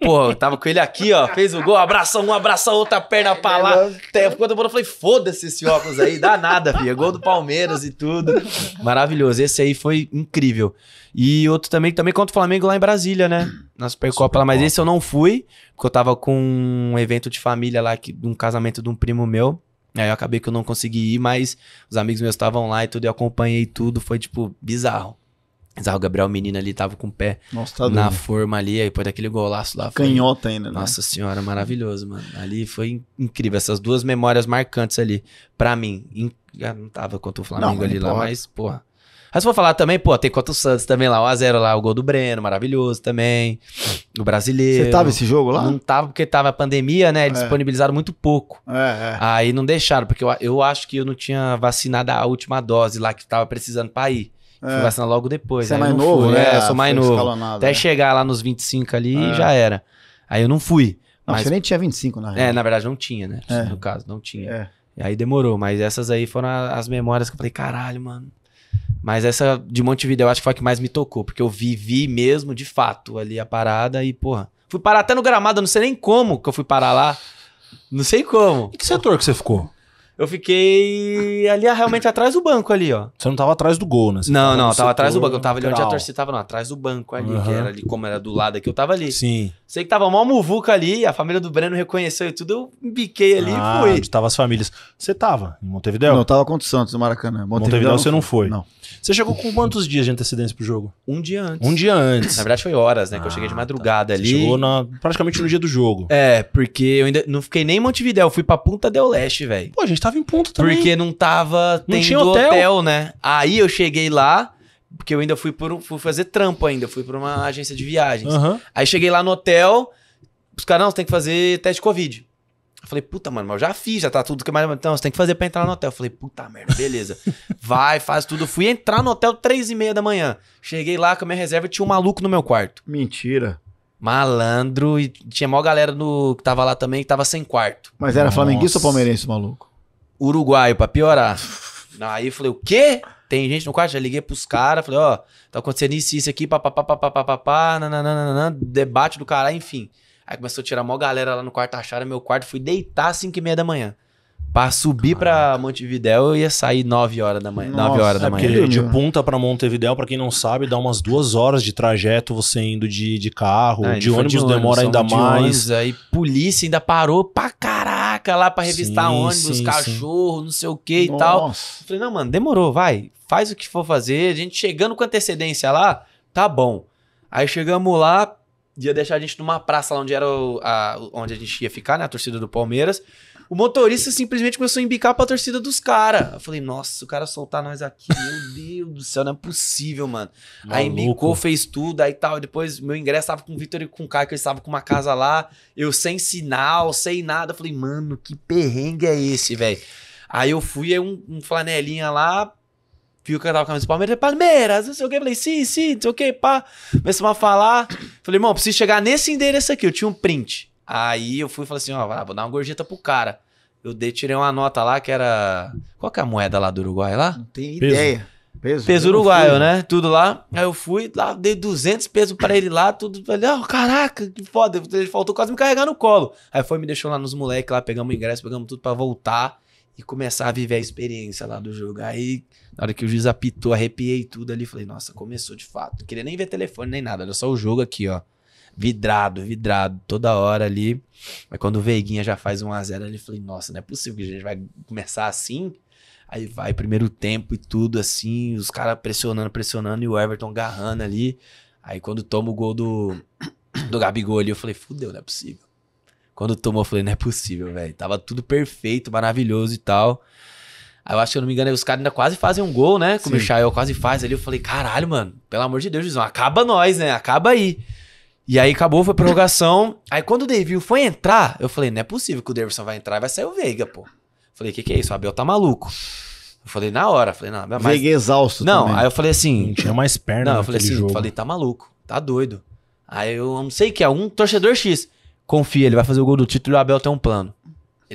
Pô, tava com ele aqui, ó, fez o gol, abraça um, abraça outra perna pra lá. até Quando eu falei, foda-se esse óculos aí, dá nada, filho. É gol do Palmeiras e tudo. Maravilhoso. Esse aí foi incrível. E outro também, também contra o Flamengo lá em Brasília, né? Na Supercopa Super lá, mas esse eu não fui, porque eu tava com um evento de família lá, que, de um casamento de um primo meu. Aí eu acabei que eu não consegui ir, mas os amigos meus estavam lá e tudo, eu acompanhei tudo, foi tipo bizarro. Bizarro, o Gabriel Menino ali tava com o pé Nossa, tá na né? forma ali, aí depois daquele golaço lá. Foi... Canhota ainda, né? Nossa senhora, maravilhoso, mano. Ali foi incrível, essas duas memórias marcantes ali, pra mim. In... Eu ah, não tava contra o Flamengo não, ali lá, mas, porra, mas se for falar também, pô, tem contra o Santos também lá, o a 0 lá, o gol do Breno, maravilhoso também. O brasileiro. Você tava esse jogo lá? Não tava, porque tava a pandemia, né? Eles é. disponibilizaram muito pouco. É, é. Aí não deixaram, porque eu, eu acho que eu não tinha vacinado a última dose lá que tava precisando pra ir. É. Fui vacinar logo depois. Você é mais novo, fui, né? É, eu sou mais novo. Até é. chegar lá nos 25 ali, é. já era. Aí eu não fui. Não, mas... você nem tinha 25, na verdade. É, na verdade não tinha, né? É. No caso, não tinha. É. E aí demorou, mas essas aí foram as memórias que eu falei, caralho, mano. Mas essa de Montevideo eu acho que foi a que mais me tocou, porque eu vivi mesmo, de fato, ali a parada e, porra. Fui parar até no gramado, não sei nem como que eu fui parar lá. Não sei como. E que setor que você ficou? Eu fiquei ali ah, realmente atrás do banco ali, ó. Você não tava atrás do gol, né? Você não, não, eu tava atrás do banco. Eu tava ali onde a torcida tava, não, atrás do banco ali, uhum. que era ali, como era do lado aqui, eu tava ali. Sim. Sei que tava mó muvuca ali, a família do Breno reconheceu e tudo, eu biquei ali ah, e fui. Onde tava as famílias. Você tava em Montevideo? Não, tava contra o Santos, no Maracanã. Montevideo, Montevideo você não foi. Não. Você chegou com quantos dias de antecedência pro jogo? Um dia antes. Um dia antes. Na verdade foi horas, né? Ah, que eu cheguei de ah, madrugada tá. ali. Você chegou na, praticamente no dia do jogo. É, porque eu ainda não fiquei nem em Montevideo, eu fui pra Punta del Leste, velho. Pô, a gente tava em ponto também. Porque não tava não tinha hotel. hotel, né? Aí eu cheguei lá, porque eu ainda fui, por, fui fazer trampo ainda, fui pra uma agência de viagens. Uhum. Aí cheguei lá no hotel, os caras, não, você tem que fazer teste de Covid. Eu falei, puta, mano, mas eu já fiz, já tá tudo que mais. Então, você tem que fazer pra entrar no hotel. Eu falei, puta merda, beleza. Vai, faz tudo. Eu fui entrar no hotel três e meia da manhã. Cheguei lá com a minha reserva tinha um maluco no meu quarto. Mentira. Malandro, e tinha maior galera no, que tava lá também que tava sem quarto. Mas era Nossa. flamenguista ou palmeirense, maluco? uruguaio, pra piorar. Aí eu falei, o quê? Tem gente no quarto? Já liguei pros caras, falei, ó, tá acontecendo isso, isso aqui, papapá, nananana, debate do caralho, enfim. Aí começou a tirar a maior galera lá no quarto, acharam meu quarto, fui deitar às 5 e meia da manhã. Pra subir Caraca. pra Montevidéu, eu ia sair 9 horas da manhã. Nossa, 9 horas da manhã. É de Punta pra Montevidéu, pra quem não sabe, dá umas duas horas de trajeto você indo de, de carro. Ah, é, de, ônibus de, ônibus demora ainda de mais. Ônibus, aí polícia ainda parou pra caraca lá pra revistar sim, ônibus, sim, cachorro, sim. não sei o que e tal. Eu falei, não, mano, demorou, vai. Faz o que for fazer. A gente chegando com antecedência lá, tá bom. Aí chegamos lá, ia deixar a gente numa praça lá onde era o, a, onde a gente ia ficar, né? A torcida do Palmeiras. O motorista simplesmente começou a embicar pra torcida dos caras. Eu falei, nossa, o cara soltar nós aqui, meu Deus do céu, não é possível, mano. Maluco. Aí embicou, fez tudo, aí tal. Depois meu ingresso tava com o Vitor e com o Caio, que eles estavam com uma casa lá. Eu sem sinal, sem nada. Eu falei, mano, que perrengue é esse, velho? Aí eu fui, aí um, um flanelinha lá, viu que eu tava com a camisa do Palmeiras, Palmeiras, não sei o que, falei, sim, sim, não sei o que, pá. Começamos a falar, falei, irmão, preciso chegar nesse endereço aqui, eu tinha um print. Aí eu fui e falei assim, ó, vou dar uma gorjeta pro cara. Eu dei, tirei uma nota lá que era. Qual que é a moeda lá do Uruguai lá? Não tenho peso. ideia. Peso, peso uruguaio, né? Tudo lá. Aí eu fui lá, dei 200 pesos para ele lá, tudo. Falei, oh, caraca, que foda. Ele faltou quase me carregar no colo. Aí foi, me deixou lá nos moleques lá, pegamos o ingresso, pegamos tudo para voltar e começar a viver a experiência lá do jogo. Aí, na hora que o juiz apitou, arrepiei tudo ali. Falei, nossa, começou de fato. Não queria nem ver telefone nem nada, era só o jogo aqui, ó vidrado, vidrado, toda hora ali. Mas quando o Veiguinha já faz 1 a 0 ele falei, nossa, não é possível que a gente vai começar assim. Aí vai primeiro tempo e tudo assim, os caras pressionando, pressionando e o Everton garrando ali. Aí quando toma o gol do, do Gabigol ali, eu falei, fudeu, não é possível. Quando tomou, eu falei, não é possível, velho. Tava tudo perfeito, maravilhoso e tal. Aí eu acho que eu não me engano, os caras ainda quase fazem um gol, né? Como Sim. o Michael quase faz ali. Eu falei, caralho, mano, pelo amor de Deus, Juizão, acaba nós, né? Acaba aí. E aí acabou, foi prorrogação. Aí quando o Devil foi entrar, eu falei, não é possível que o Davidson vai entrar e vai sair o Veiga, pô. Falei, o que, que é isso? O Abel tá maluco. Eu falei na hora, falei, não, mas... Veiga é exausto Não, também. aí eu falei assim... Não tinha mais perna Não, eu falei assim, jogo. falei, tá maluco, tá doido. Aí eu não sei o que é, um torcedor X. Confia, ele vai fazer o gol do título e o Abel tem um plano.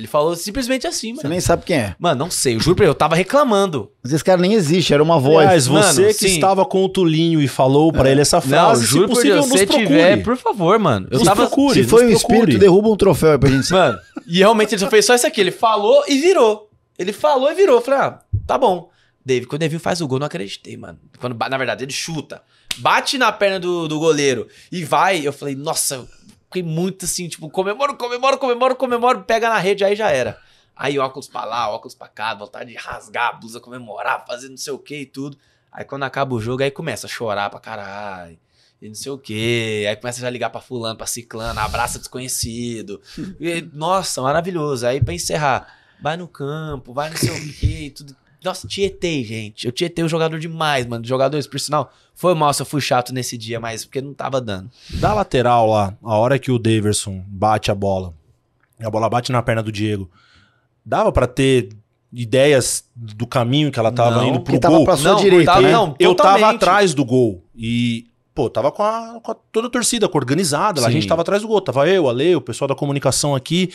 Ele falou simplesmente assim, mano. Você nem sabe quem é. Mano, não sei. Eu juro pra ele, eu tava reclamando. Mas esse cara nem existe, era uma voz. Mas você mano, que sim. estava com o Tulinho e falou é. para ele essa frase, não, juro se possível, por Deus, nos se tiver, por favor, mano. Eu nos tava... procure. Se foi um espírito, derruba um troféu aí pra gente. Mano, e realmente ele só fez só isso aqui. Ele falou e virou. Ele falou e virou. Eu falei, ah, tá bom. David, quando o faz o gol, não acreditei, mano. Quando, na verdade, ele chuta. Bate na perna do, do goleiro e vai. Eu falei, nossa, fiquei muito assim, tipo, comemoro, comemoro, comemoro, comemoro, pega na rede, aí já era. Aí óculos pra lá, óculos pra cá, vontade de rasgar a blusa, comemorar, fazer não sei o que e tudo. Aí quando acaba o jogo, aí começa a chorar pra caralho. E não sei o que Aí começa já a ligar pra fulano, pra ciclano, abraça desconhecido. E, nossa, maravilhoso. Aí pra encerrar, vai no campo, vai não sei o que e tudo. Nossa, tietei, gente. Eu tietei o jogador demais, mano. Jogadores, por sinal, foi mal se eu fui chato nesse dia, mas porque não tava dando. Da lateral lá, a hora que o Daverson bate a bola, a bola bate na perna do Diego, dava para ter ideias do caminho que ela tava não, indo pro tava gol. Pra sua não, direita, tava, né? não, eu tava atrás do gol e pô, tava com, a, com a, toda a torcida organizada, lá, a gente tava atrás do gol, tava eu, Ale, o pessoal da comunicação aqui.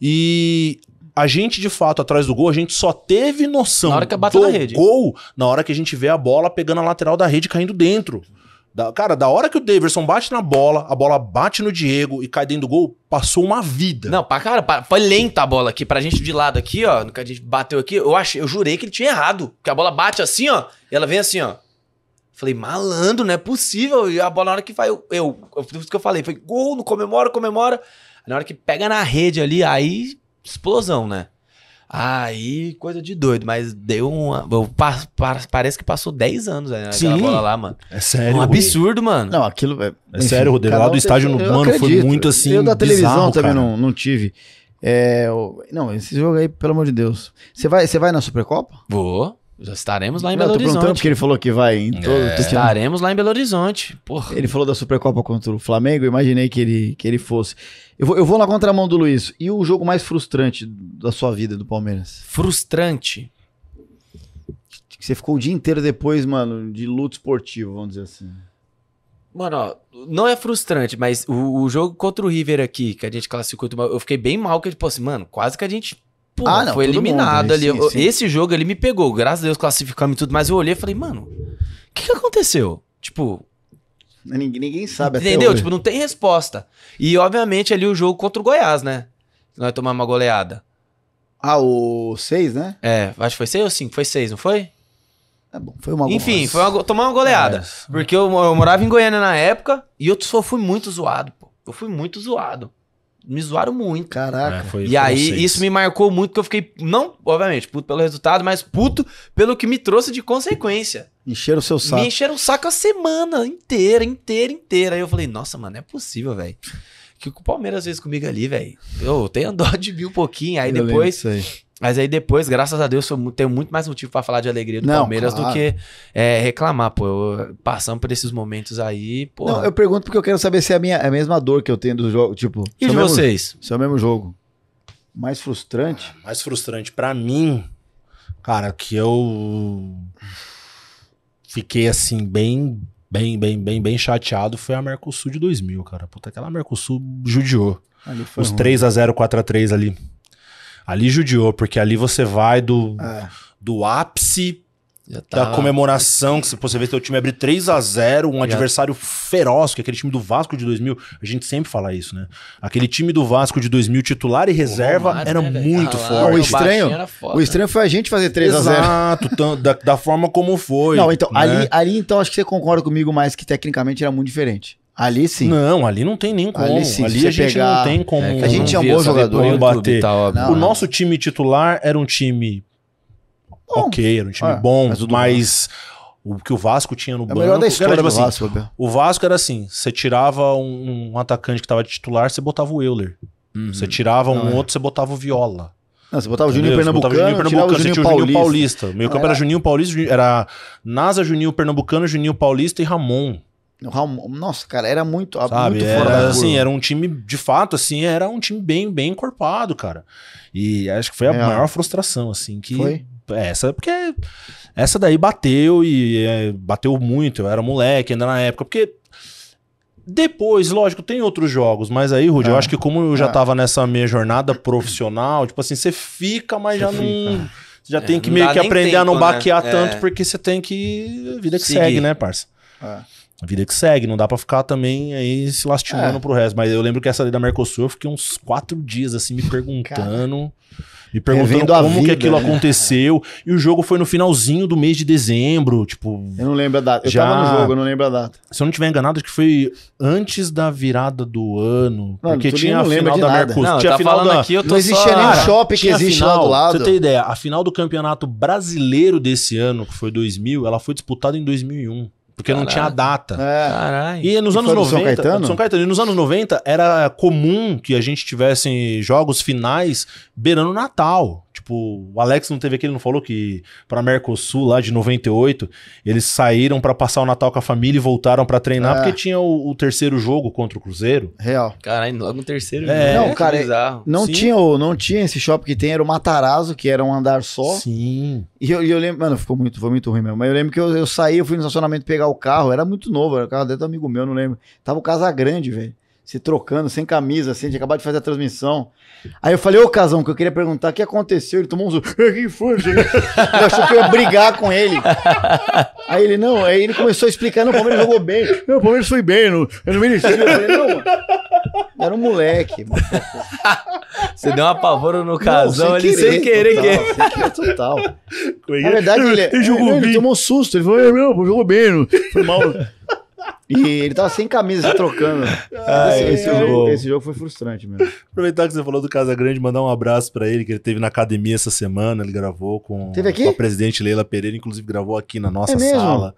E a gente, de fato, atrás do gol, a gente só teve noção na hora que do na rede. gol na hora que a gente vê a bola pegando a lateral da rede caindo dentro. Da, cara, da hora que o Davidson bate na bola, a bola bate no Diego e cai dentro do gol, passou uma vida. Não, pra cara, pra, foi lenta a bola aqui. Pra gente de lado aqui, ó, no que a gente bateu aqui, eu, achei, eu jurei que ele tinha errado. Que a bola bate assim, ó, e ela vem assim, ó. Falei, malandro, não é possível. E a bola na hora que vai, eu, eu, eu, eu que eu falei, foi gol, não comemora, comemora. Na hora que pega na rede ali, aí explosão, né? Aí, coisa de doido, mas deu uma. Pa, pa, parece que passou 10 anos né, aquela bola lá, mano. É sério. Um absurdo, mano. Não, aquilo. É, é Enfim, sério, Rodrigo. Lá do estádio, no, mano, foi muito assim. Eu da televisão bizarro, também não, não tive. É, não, esse jogo aí, pelo amor de Deus. Você vai, você vai na Supercopa? Vou. Já estaremos lá em Belo Horizonte. perguntando porque ele falou que vai em todo é. Estaremos lá em Belo Horizonte. Porra. Ele falou da Supercopa contra o Flamengo, imaginei que ele, que ele fosse. Eu vou, eu vou na contramão do Luiz. E o jogo mais frustrante da sua vida do Palmeiras? Frustrante. Você ficou o dia inteiro depois, mano, de luto esportivo, vamos dizer assim. Mano, ó, não é frustrante, mas o, o, jogo contra o River aqui, que a gente classificou, eu fiquei bem mal, que, tipo assim, mano, quase que a gente pô, ah, não, foi eliminado mundo, né? ali. Sim, sim. Esse jogo ele me pegou, graças a Deus classificamos e tudo, mas eu olhei e falei, mano, o que, que aconteceu? Tipo, Ninguém, ninguém, sabe Entendeu? Tipo, não tem resposta. E, obviamente, ali o jogo contra o Goiás, né? Nós tomamos uma goleada. Ah, o 6, né? É, acho que foi 6 ou 5? Foi 6, não foi? É bom, foi uma Enfim, foi uma, tomar uma goleada. É porque eu, eu, morava em Goiânia na época e eu só fui muito zoado, pô. Eu fui muito zoado me zoaram muito. Caraca. É, foi, e aí, isso me marcou muito, que eu fiquei, não, obviamente, puto pelo resultado, mas puto pelo que me trouxe de consequência. Encheram o seu saco. Me encheram o saco a semana inteira, inteira, inteira. Aí eu falei, nossa, mano, não é possível, velho. Que o Palmeiras fez comigo ali, velho. Eu tenho dó de mil um pouquinho. Aí eu depois mas aí depois, graças a Deus, eu tenho muito mais motivo para falar de alegria do não, Palmeiras claro. do que é, reclamar, pô. Eu, passando por esses momentos aí, pô. Não, eu pergunto porque eu quero saber se é a, minha, é a mesma dor que eu tenho do jogo, tipo... E é de vocês? Se é o mesmo jogo. Mais frustrante? Ah, mais frustrante para mim, cara, que eu fiquei assim bem, bem, bem, bem, bem chateado foi a Mercosul de 2000, cara. Puta, aquela Mercosul judiou. Os 3 a 0 4 a 3 ali. Ali judiou, porque ali você vai do, é. do ápice Tá... Da comemoração, que você vê seu time abrir 3 a 0 um Já... adversário feroz, que é aquele time do Vasco de 2000. A gente sempre fala isso, né? Aquele time do Vasco de 2000, titular e reserva, Romário, era né, muito ah, forte. O estranho, foda, o estranho foi a gente fazer 3 a 0 Exato, da, da forma como foi. Não, então, né? ali, ali então acho que você concorda comigo mais que tecnicamente era muito diferente. Ali sim. Não, ali não tem nem como. Ali, sim, ali a gente pegar... não tem como. É, a gente um bom jogador. Bater. É não, o nosso time titular era um time. Bom, ok, era um time é, bom, mas, mas o que o Vasco tinha no é banco. Melhor da história era, tipo, assim, Vasco, O Vasco era assim: você tirava um, um atacante que estava titular, você botava o Euler. Uhum. Você tirava um é. outro, você botava o Viola. Não, você botava o Juninho Pernambucano, você botava o Juninho Pernambucano, o Juninho Paulista. Paulista. Meio é. campo era... era Juninho Paulista, era Nasa, Juninho Pernambucano, Juninho Paulista e Ramon. O nossa, cara, era muito, Sabe, muito era, é, da curva. assim, era um time, de fato, assim, era um time bem, bem encorpado, cara. E acho que foi a é. maior frustração, assim, que foi? É, essa, porque essa daí bateu e é, bateu muito. Eu era moleque ainda na época, porque depois, lógico, tem outros jogos, mas aí, Rudy, é. eu acho que como eu já é. tava nessa minha jornada profissional, tipo assim, você fica, mas já fica. não já é, tem que meio que aprender tempo, a não né? baquear né? tanto, é. porque você tem que. Vida que Seguir. segue, né, parça? É a vida que segue, não dá para ficar também aí se lastimando é. pro resto. Mas eu lembro que essa lei da Mercosul eu fiquei uns quatro dias assim me perguntando. Cara, me perguntando como vida, que aquilo né? aconteceu. E o jogo foi no finalzinho do mês de dezembro. Tipo. Eu não lembro a data. Eu já... tava no jogo, eu não lembro a data. Se eu não tiver enganado, acho que foi antes da virada do ano. Não, porque tinha a final da Mercosul. Não, tinha final da... aqui, eu tô não existia só... nem um shopping que existe final, lá do lado. Pra você ter ideia, a final do campeonato brasileiro desse ano, que foi 2000, ela foi disputada em 2001 porque Caralho. não tinha a data. É. Caralho. E nos e anos 90. São Caetano? São Caetano. E nos anos 90 era comum que a gente tivesse jogos finais beirando Natal. Tipo, o Alex não teve aqui, ele não falou que para Mercosul lá de 98, eles saíram para passar o Natal com a família e voltaram para treinar é. porque tinha o, o, terceiro jogo contra o Cruzeiro. Real. Caralho, logo no terceiro. É, jogo. não, né? cara, é não Sim. tinha o, não tinha esse shopping que tem, era o Matarazzo, que era um andar só. Sim. E eu, eu lembro, mano, ficou muito, foi muito ruim mesmo. Mas eu lembro que eu, eu saí, eu fui no estacionamento pegar o carro, era muito novo, era o carro dentro do amigo meu, não lembro. Tava o Casa Grande, velho se trocando, sem camisa, assim, tinha acabado de fazer a transmissão. Aí eu falei, ô Casão, que eu queria perguntar o que aconteceu. Ele tomou um é, que foi, gente? Eu achei que eu ia brigar com ele. Aí ele, não, aí ele começou a explicar, não, o Palmeiras jogou bem. Não, o Palmeiras foi bem, não, eu não mereci. Eu falei, não, era um moleque. Mano. Você deu uma pavor no casão ali sem querer. Total, que... total. Na verdade, ele, ele, ele, ele tomou um susto. Ele falou, é, meu, jogou bem. Não. Foi mal. E ele tava sem camisa, trocando. Ai, ah, esse, é jogo, esse, jogo, foi frustrante mesmo. Aproveitar que você falou do Casa Grande, mandar um abraço para ele, que ele teve na academia essa semana, ele gravou com, com a presidente Leila Pereira, inclusive gravou aqui na é nossa é sala. Mesmo?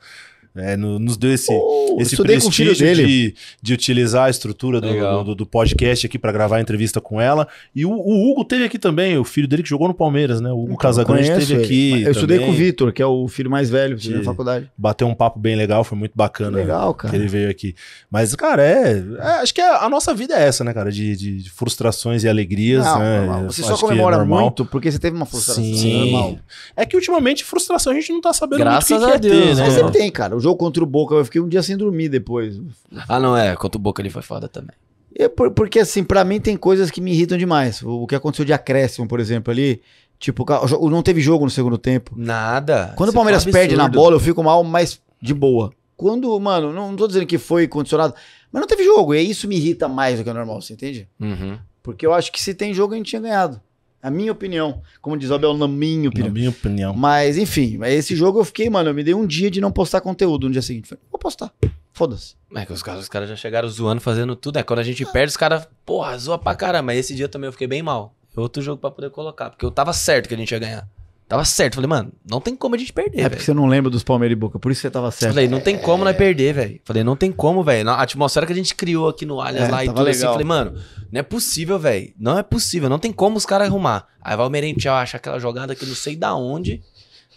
É, no, nos deu esse, oh, esse prestígio de, de utilizar a estrutura do, do, do podcast aqui para gravar a entrevista com ela. E o, o, Hugo teve aqui também, o filho dele que jogou no Palmeiras, né? O Hugo então, Casagrande teve aqui. Eu também. estudei com o Vitor, que é o filho mais velho de, faculdade. Bateu um papo bem legal, foi muito bacana. Legal, cara. Que ele veio aqui. Mas, cara, é, é acho que a, a, nossa vida é essa, né, cara? De, de frustrações e alegrias. Não, né? Você só é comemora é muito porque você teve uma frustração. Sim. Normal. É que ultimamente frustração a gente não tá sabendo Graças muito o que, a que Deus, é ter, né? Mas sempre tem, cara. O finalizou contra o Boca. Eu fiquei um dia sem dormir depois. Ah, não, é. Contra o Boca ele foi foda também. É por, porque, assim, para mim tem coisas que me irritam demais. O que aconteceu de acréscimo, por exemplo, ali. Tipo, não teve jogo no segundo tempo. Nada. Quando o Palmeiras é perde na bola, eu fico mal, mas de boa. Quando, mano, não, não tô dizendo que foi condicionado, mas não teve jogo. E isso me irrita mais do que o é normal, você entende? Uhum. Porque eu acho que se tem jogo, a gente tinha ganhado. Na minha opinião. Como diz o Abel, na minha opinião. Na minha opinião. Mas, enfim, esse jogo eu fiquei, mano, eu me dei um dia de não postar conteúdo no dia seguinte. Falei, vou postar. Foda-se. É que os caras, os caras já chegaram zoando, fazendo tudo. É quando a gente perde, os caras, porra, zoa pra caramba. Esse dia também eu fiquei bem mal. Outro jogo pra poder colocar, porque eu tava certo que a gente ia ganhar. Tava certo. Falei, mano, não tem como a gente perder. É véio. porque você não lembra dos Palmeiras e Boca, por isso você tava certo. Falei, não tem é... como nós perder, velho. Falei, não tem como, velho. A atmosfera que a gente criou aqui no Allianz é, lá e tudo assim, legal. assim. Falei, mano, não é possível, velho. Não é possível, não tem como os caras arrumar. Aí vai o Merentiel achar aquela jogada que não sei da onde.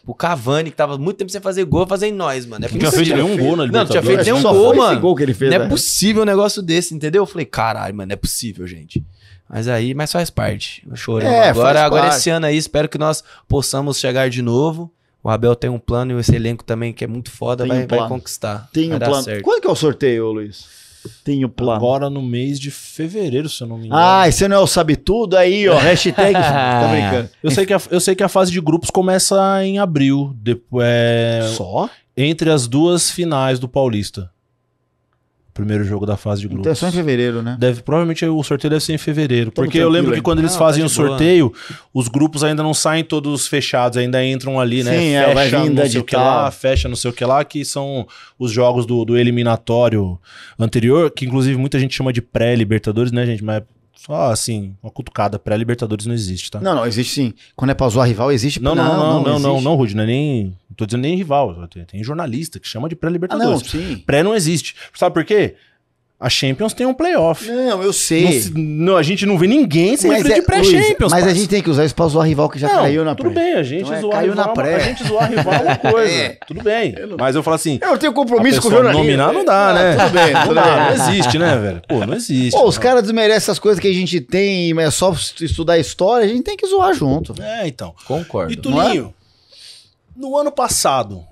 O Cavani, que tava muito tempo sem fazer gol, fazer em nós, mano. É não tinha feito nenhum gol na Não, não tinha feito nenhum gol, mano. Gol que ele fez, não é né? possível um negócio desse, entendeu? Eu falei, caralho, mano, não é possível, gente. Mas aí, mas faz parte. Chorando é, agora, agora parte. esse ano aí, espero que nós possamos chegar de novo. O Abel tem um plano e esse elenco também que é muito foda vai, um vai, conquistar. Tem vai um plano. Certo. Quando é que é o sorteio, Luiz? Tem plano. Agora no mês de fevereiro, se eu não me engano. Ah, e você não é o sabe tudo aí, ó. Hashtag. tá brincando. Eu sei, que a, eu sei que a fase de grupos começa em abril. Depois, é, Só? Entre as duas finais do Paulista primeiro jogo da fase de grupos. Então é só em fevereiro, né? Deve, provavelmente o sorteio deve ser em fevereiro. porque eu lembro que quando eles não, fazem tá o sorteio, boa. os grupos ainda não saem todos fechados, ainda entram ali, né? Sim, é, fecha é, vai não sei o que lá, lá, fecha não sei o que lá, que são os jogos do, do eliminatório anterior, que inclusive muita gente chama de pré-libertadores, né, gente? Mas só assim, uma cutucada. Pré-Libertadores não existe, tá? Não, não, existe sim. Quando é pra zoar rival, existe. Não, não, não, não, não, não, não, Rudy, não é nem. Não tô dizendo nem rival. Tem, tem jornalista que chama de pré-Libertadores. Ah, não, sim. Pré não existe. Sabe por quê? A Champions tem um playoff. Não, eu sei. Não, a gente não vê ninguém sem referir é, de pré-Champions. Mas a gente tem que usar isso pra zoar rival que já não, caiu na tudo pré. Tudo bem, a gente então, é, zoar rival, na pré. A gente zoar rival é uma coisa. É. Tudo bem. Mas eu falo assim. Eu tenho compromisso com o jornalismo. Nominar não dá, ah, né? Tudo bem, não, não existe, né, velho? Pô, não existe. Pô, os caras desmerecem essas coisas que a gente tem, mas é só estudar história, a gente tem que zoar junto. É, então. Concordo. E Tulinho, é? no ano passado,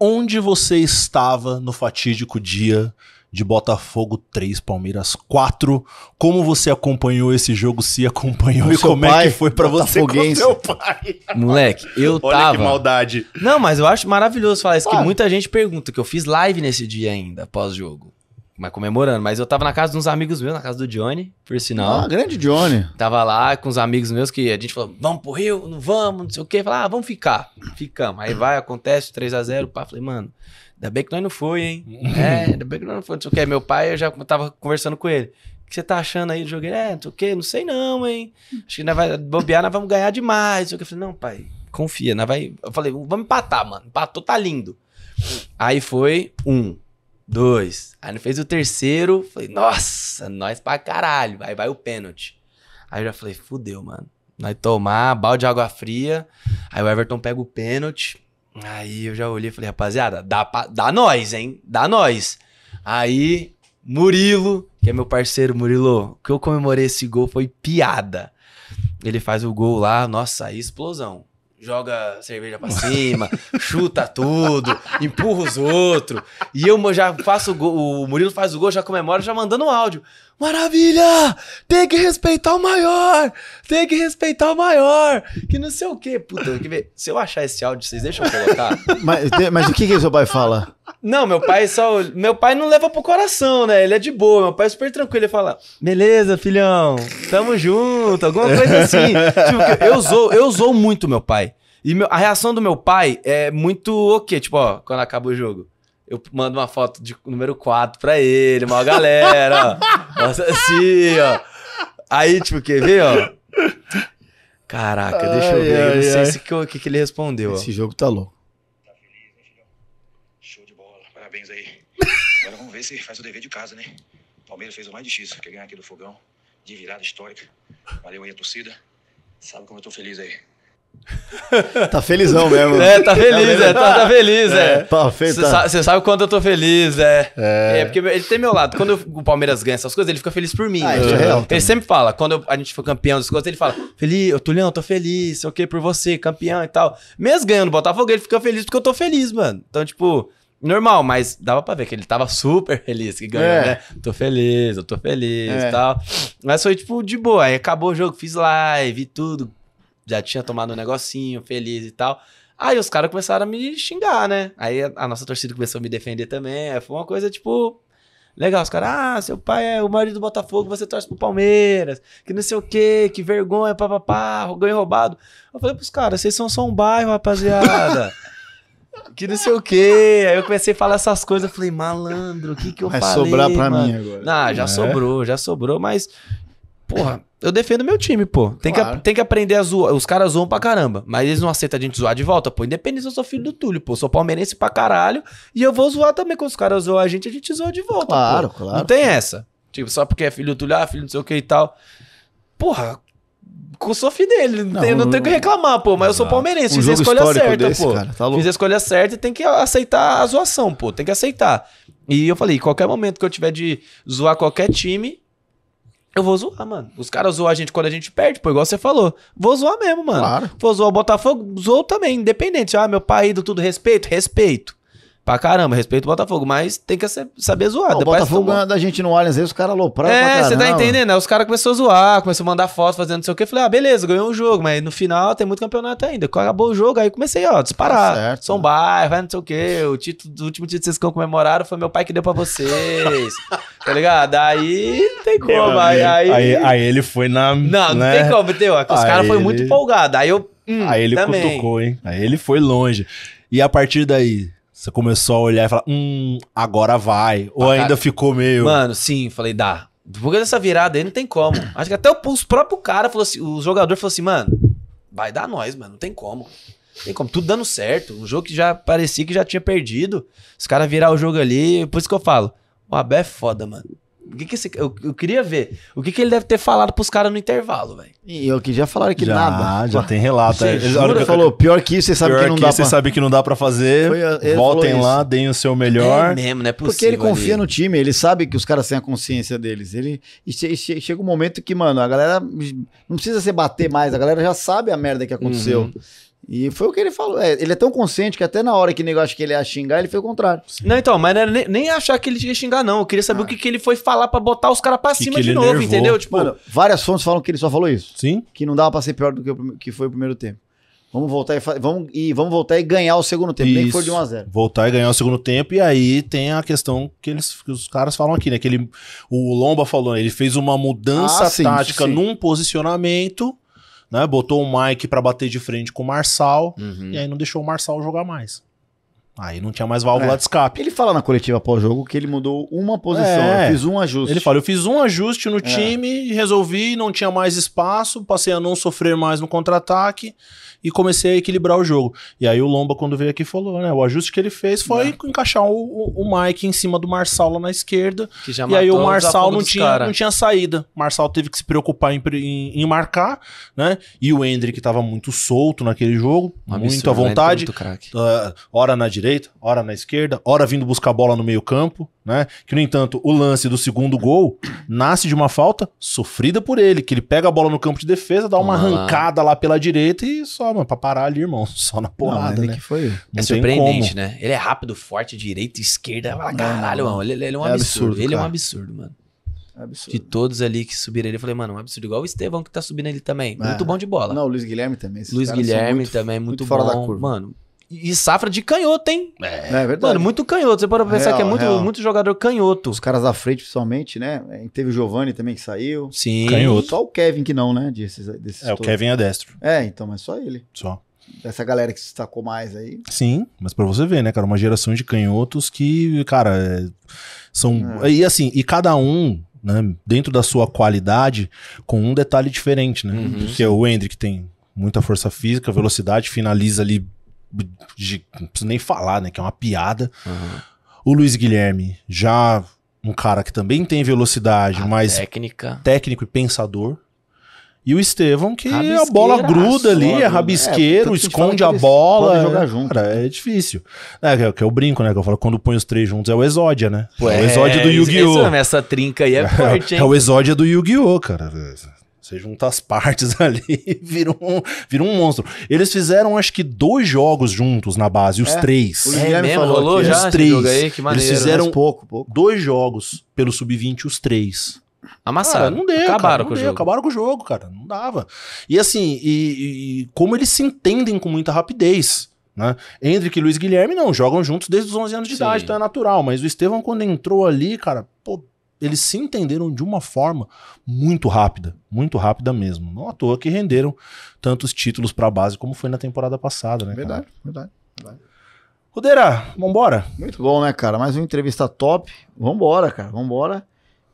onde você estava no fatídico dia? de Botafogo 3, Palmeiras 4. Como você acompanhou esse jogo, se acompanhou, e como pai, é que foi para você com seu pai? Moleque, eu Olha tava... Olha que maldade. Não, mas eu acho maravilhoso falar isso, que ah. muita gente pergunta, que eu fiz live nesse dia ainda, pós-jogo. Mas comemorando, mas eu tava na casa de uns amigos meus, na casa do Johnny, por sinal. Ah, grande Johnny. Tava lá com uns amigos meus que a gente falou, vamos pro Rio, não vamos, não sei o quê. Falar, ah, vamos ficar. Ficamos. Aí vai, acontece, 3 a 0 pá. Falei, mano, Ainda bem que nós não foi, hein? é, ainda bem que nós não foi, não sei o quê. Meu pai, eu já tava conversando com ele. O que você tá achando aí do jogo? é, não sei o quê, não sei não, hein? Acho que nós vai bobear, nós vamos ganhar demais. Eu falei, não, pai, confia, nós vai. Eu falei, vamos empatar, mano. Empatou, tá lindo. Aí foi um, dois. Aí não fez o terceiro. Falei, nossa, nós pra caralho. Aí vai o pênalti. Aí eu já falei, fudeu, mano. Nós tomar, balde de água fria. Aí o Everton pega o pênalti. Aí eu já olhei e falei, rapaziada, dá, pra, dá nós, hein? Dá nós. Aí, Murilo, que é meu parceiro, Murilo, que eu comemorei esse gol foi piada. Ele faz o gol lá, nossa, aí explosão. Joga cerveja pra cima, chuta tudo, empurra os outros. E eu já faço o gol, o Murilo faz o gol, já comemora, já mandando um áudio. Maravilha! Tem que respeitar o maior! Tem que respeitar o maior! Que não sei o quê. Puta, que ver. Se eu achar esse áudio, vocês deixam eu colocar? mas, mas o que que seu pai fala? Não, meu pai só... Meu pai não leva pro coração, né? Ele é de boa. Meu pai é super tranquilo. Ele fala, beleza, filhão. Tamo junto. Alguma coisa assim. tipo, eu sou eu muito meu pai. E meu, a reação do meu pai é muito o okay, quê? Tipo, ó, quando acaba o jogo eu mando uma foto de número 4 pra ele, uma galera. Nossa, assim, ó. Aí, tipo, quer ver, ó? Caraca, ai, deixa eu ver. Ai, eu não sei o se que, que, que ele respondeu. Esse ó. jogo tá louco. Tá feliz, né, filhão? Show de bola, parabéns aí. Agora vamos ver se faz o dever de casa, né? Palmeiras fez o mais difícil, quer ganhar aqui do fogão. De virada histórica. Valeu aí a torcida. Sabe como eu tô feliz aí tá felizão mesmo. É, tá, tá feliz, é, tá, tá feliz, é. é tá Você tá. sabe, sabe quanto eu tô feliz, é. é. É, porque ele tem meu lado. Quando eu, o Palmeiras ganha essas coisas, ele fica feliz por mim. Ah, né? é real, ele também. sempre fala, quando eu, a gente for campeão das coisas, ele fala: Feliz, eu, Tulião, tô feliz, sei o que, por você, campeão e tal. Mesmo ganhando o Botafogo, ele fica feliz porque eu tô feliz, mano. Então, tipo, normal, mas dava pra ver que ele tava super feliz que ganhou, é. né? Tô feliz, eu tô feliz e é. tal. Mas foi, tipo, de boa. Aí acabou o jogo, fiz live e tudo, já tinha tomado um negocinho, feliz e tal. Aí os caras começaram a me xingar, né? Aí a, nossa torcida começou a me defender também. É, foi uma coisa, tipo, Legal, os caras, ah, seu pai é o marido do Botafogo, você torce pro Palmeiras, que não sei o quê, que vergonha, papapá, ganho roubado. Eu falei pros caras, vocês são só um bairro, rapaziada. que não sei o quê. Aí eu comecei a falar essas coisas, eu falei, malandro, o que que eu Vai falei? Vai sobrar pra mano? mim agora. Não, já é. sobrou, já sobrou, mas, porra, eu defendo meu time, pô. Tem, claro. que, tem que aprender a zoar. Os caras zoam pra caramba, mas eles não aceitam a gente zoar de volta, pô. Independente se eu sou filho do Túlio, pô. Sou palmeirense pra caralho. E eu vou zoar também. Quando os caras zoam a gente, a gente zoa de volta. Claro, pô. claro. Não tem essa. Tipo, só porque é filho do Túlio, ah, filho não sei o que e tal. Porra, com o filho dele. Não, tem, não tem o que reclamar, pô. Mas eu sou palmeirense. Um fiz a escolha certa, desse, pô. Cara, tá fiz a escolha certa e tem que aceitar a zoação, pô. Tem que aceitar. E eu falei, qualquer momento que eu tiver de zoar qualquer time, eu vou zoar, mano. Os caras zoam a gente quando a gente perde, pô, igual você falou. Vou zoar mesmo, mano. Claro. Vou zoar o Botafogo, zoou também, independente. Ah, meu pai, é do tudo respeito, respeito pra caramba, respeito o Botafogo, mas tem que saber zoar. Não, o Botafogo tomou... da gente no Allianz, aí os caras alopraram É, você tá entendendo? os caras começaram a zoar, começaram a mandar foto, fazendo não sei o quê. Falei, ah, beleza, ganhou um jogo, mas no final tem muito campeonato ainda. Acabou o jogo, aí comecei, ó, disparar. Tá certo, São né? Bairro, não sei o quê. O título, o último título que vocês comemoraram foi meu pai que deu pra vocês. tá ligado? Aí não tem como. Aí, aí... aí, aí ele foi na. Não, né? não tem como, entendeu? É os caras foram muito empolgados. Aí eu. Hum, aí ele também. cutucou, hein? Aí ele foi longe. E a partir daí, você começou a olhar e falar, hum, agora vai. Ou ainda ficou meio. Mano, sim, falei, dá. Porque dessa virada aí não tem como. Acho que até o, próprio cara falou assim, o jogador falou assim, mano, vai dar nós, mano, não tem como. tem como, tudo dando certo. Um jogo que já parecia que já tinha perdido. Os caras virar o jogo ali, por isso que eu falo, o Abé é foda, mano. O que que esse, eu, eu queria ver. O que, que ele deve ter falado pros caras no intervalo, velho? E eu que já falaram que já, nada. Já tem relato. Ele é. Ele falou, pior que isso, você sabe pior que não que dá você pra... sabe que não dá pra fazer. Foi, voltem lá, deem o seu melhor. É mesmo, não é possível. Porque ele confia ali. no time, ele sabe que os caras têm a consciência deles. Ele, e chega um momento que, mano, a galera não precisa se bater mais, a galera já sabe a merda que aconteceu. Uhum. E foi o que ele falou. É, ele é tão consciente que até na hora que o negócio que ele ia xingar, ele foi o contrário. Não, então, mas não era nem, nem achar que ele ia xingar, não. Eu queria saber ah. o que, que ele foi falar para botar os caras pra cima que de novo, nervou. entendeu? Tipo, Mano, várias fontes falam que ele só falou isso. Sim. Que não dava pra ser pior do que, o, que foi o primeiro tempo. Vamos voltar e, vamos, e vamos voltar e ganhar o segundo tempo, Isso. nem que for de 1 a 0 Voltar e ganhar o segundo tempo, e aí tem a questão que, eles, que os caras falam aqui, né? Que ele, o Lomba falou, né? Ele fez uma mudança ah, tática sim, sim. num posicionamento né? Botou o Mike para bater de frente com o Marçal uhum. e aí não deixou o Marçal jogar mais. Aí não tinha mais válvula é. de escape. Ele fala na coletiva pós-jogo que ele mudou uma posição, é. eu fiz um ajuste. Ele fala, eu fiz um ajuste no é. time, resolvi, não tinha mais espaço, passei a não sofrer mais no contra-ataque e comecei a equilibrar o jogo. E aí o Lomba, quando veio aqui, falou, né, o ajuste que ele fez foi é. encaixar o, o, Mike em cima do Marçal lá na esquerda. Que já e aí o Marçal não tinha, não tinha saída. O Marçal teve que se preocupar em, em, em marcar, né? E o Hendrick estava muito solto naquele jogo, um muito absurdo, à né? vontade. Muito uh, hora na direita direita, hora na esquerda, hora vindo buscar bola no meio-campo, né? Que, no entanto, o lance do segundo gol nasce de uma falta sofrida por ele, que ele pega a bola no campo de defesa, dá uma ah. arrancada lá pela direita e só, mano, para parar ali, irmão. Só na porrada, Não, né? Que foi. É não é surpreendente, como. né? Ele é rápido, forte, direita, esquerda. caralho, mano. Ele, ele é um é absurdo. absurdo ele é um absurdo, mano. É absurdo. De todos ali que subiram ele, eu falei, mano, é um absurdo. Igual o Estevão que tá subindo ele também. É. Muito bom de bola. Não, o Luiz Guilherme também. Luiz Guilherme muito, também, muito, muito bom. Fora da curva. Mano, e safra de canhoto, hein? É, é verdade. Mano, muito canhoto. Você pode pensar real, que é muito, muito jogador canhoto. Os caras da frente, principalmente, né? Teve o Giovanni também que saiu. Sim. Canhoto. Só o Kevin que não, né? Desses, desses é, todos. o Kevin é destro. É, então, mas só ele. Só. Dessa galera que se destacou mais aí. Sim, mas para você ver, né, cara? Uma geração de canhotos que, cara, é, são. É. E assim, e cada um né, dentro da sua qualidade, com um detalhe diferente, né? Uhum. Porque o Hendrick tem muita força física, velocidade, finaliza ali de, não preciso nem falar, né? Que é uma piada. Uhum. O Luiz Guilherme, já um cara que também tem velocidade, a mas técnica. técnico e pensador. E o Estevão, que a bola gruda ali, é rabisqueiro, é, esconde a bola. Jogar junto. Cara, é difícil. É, é que eu brinco, né? Que eu falo, quando põe os três juntos é o Exódia, né? é, é o é, Exódia do Yu-Gi-Oh! Essa, trinca aí é, é forte, hein? É o Exódia do Yu-Gi-Oh! cara. Você junta as partes ali e vira um, vira um monstro. Eles fizeram acho que dois jogos juntos na base, os é, três. O Guilherme é falou rolou aqui, já os três. Aí, que maneiro, Eles né? fizeram pouco, pouco. dois jogos pelo Sub-20, os três. Amassaram. Ah, não deu, acabaram cara, não com deu, o jogo. Acabaram com o jogo, cara. Não dava. E assim, e, e como eles se entendem com muita rapidez. Né? Hendrick e Luiz Guilherme não, jogam juntos desde os 11 anos de Sim. idade, então é natural. Mas o Estevão, quando entrou ali, cara, pô, eles se entenderam de uma forma muito rápida, muito rápida mesmo. Não à toa que renderam tantos títulos para a base como foi na temporada passada, né? Verdade, verdade, verdade. Rudeira, vambora? Muito bom, né, cara? Mais uma entrevista top. Vambora, cara, vambora.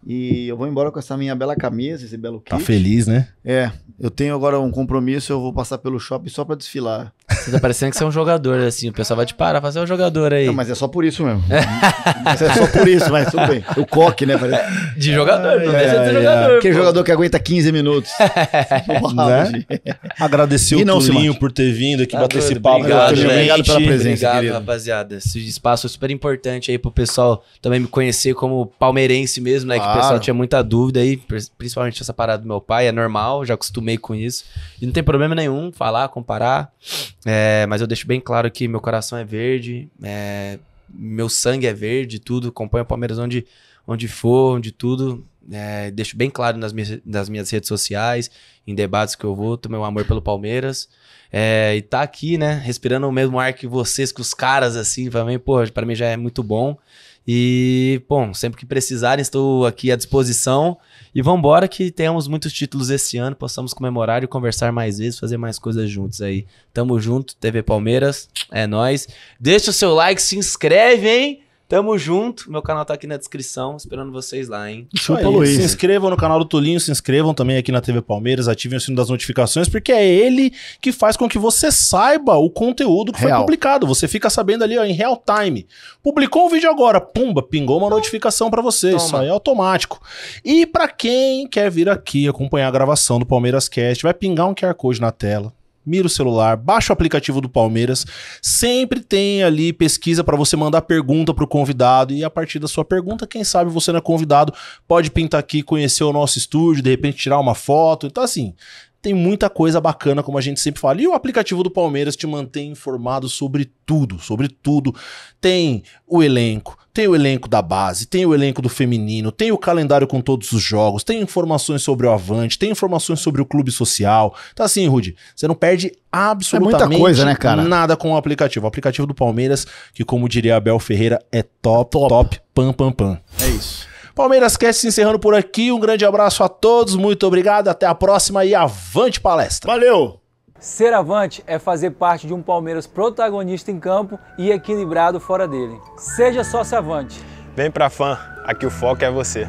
E eu vou embora com essa minha bela camisa, esse belo tá kit. Tá feliz, né? É, eu tenho agora um compromisso, eu vou passar pelo shopping só para desfilar. Você tá parecendo que você é um jogador, assim. O pessoal vai te parar, fazer um assim, jogador aí. Não, mas é só por isso mesmo. É. mas é só por isso, mas tudo bem. O coque, né? Parece... De jogador, ah, não é, deixa de é, jogador. Aquele é. jogador que aguenta 15 minutos. Porra, né? Agradecer e o Tulinho por ter vindo aqui tá bater esse papo. Obrigado, gente, obrigado pela presença. Obrigado, querido. rapaziada. Esse espaço é super importante aí pro pessoal também me conhecer como palmeirense mesmo, né? Claro. Que o pessoal tinha muita dúvida aí, principalmente essa parada do meu pai. É normal, já acostumei com isso. E não tem problema nenhum falar, comparar. É, é, mas eu deixo bem claro que meu coração é verde, é, meu sangue é verde, tudo. Acompanho o Palmeiras onde, onde for, onde tudo. É, deixo bem claro nas minhas, nas minhas redes sociais, em debates que eu vou, um amor pelo Palmeiras. É, e tá aqui, né? Respirando o mesmo ar que vocês, com os caras, assim, pra mim, porra, pra mim já é muito bom. E, bom, sempre que precisarem, estou aqui à disposição. E vamos embora que tenhamos muitos títulos esse ano, possamos comemorar e conversar mais vezes, fazer mais coisas juntos aí. Tamo junto, TV Palmeiras, é nós. Deixa o seu like, se inscreve, hein? Tamo junto. Meu canal tá aqui na descrição, esperando vocês lá, hein? Chupa, aí, é Luiz. Se inscrevam no canal do Tulinho, se inscrevam também aqui na TV Palmeiras, ativem o sino das notificações, porque é ele que faz com que você saiba o conteúdo que Real. foi publicado. Você fica sabendo ali, ó, em real time. Publicou um vídeo agora, pumba, pingou uma notificação para você. Toma. Isso aí é automático. E para quem quer vir aqui acompanhar a gravação do Palmeiras Cast, vai pingar um QR Code na tela mira o celular, baixa o aplicativo do Palmeiras. Sempre tem ali pesquisa para você mandar pergunta para o convidado e a partir da sua pergunta, quem sabe você não é convidado, pode pintar aqui, conhecer o nosso estúdio, de repente tirar uma foto. Então, assim, tem muita coisa bacana, como a gente sempre fala. E o aplicativo do Palmeiras te mantém informado sobre tudo, sobre tudo. Tem o elenco, tem o elenco da base, tem o elenco do feminino, tem o calendário com todos os jogos, tem informações sobre o Avante, tem informações sobre o clube social. Então, assim, Rude, você não perde absolutamente é muita coisa, né, cara? nada com o aplicativo. O aplicativo do Palmeiras, que, como diria Abel Ferreira, é top, top, top pam, pam, pam. É isso. Palmeiras quer se encerrando por aqui. Um grande abraço a todos, muito obrigado, até a próxima e avante palestra. Valeu! Ser avante é fazer parte de um Palmeiras protagonista em campo e equilibrado fora dele. Seja sócio avante. Vem pra fã, aqui o foco é você.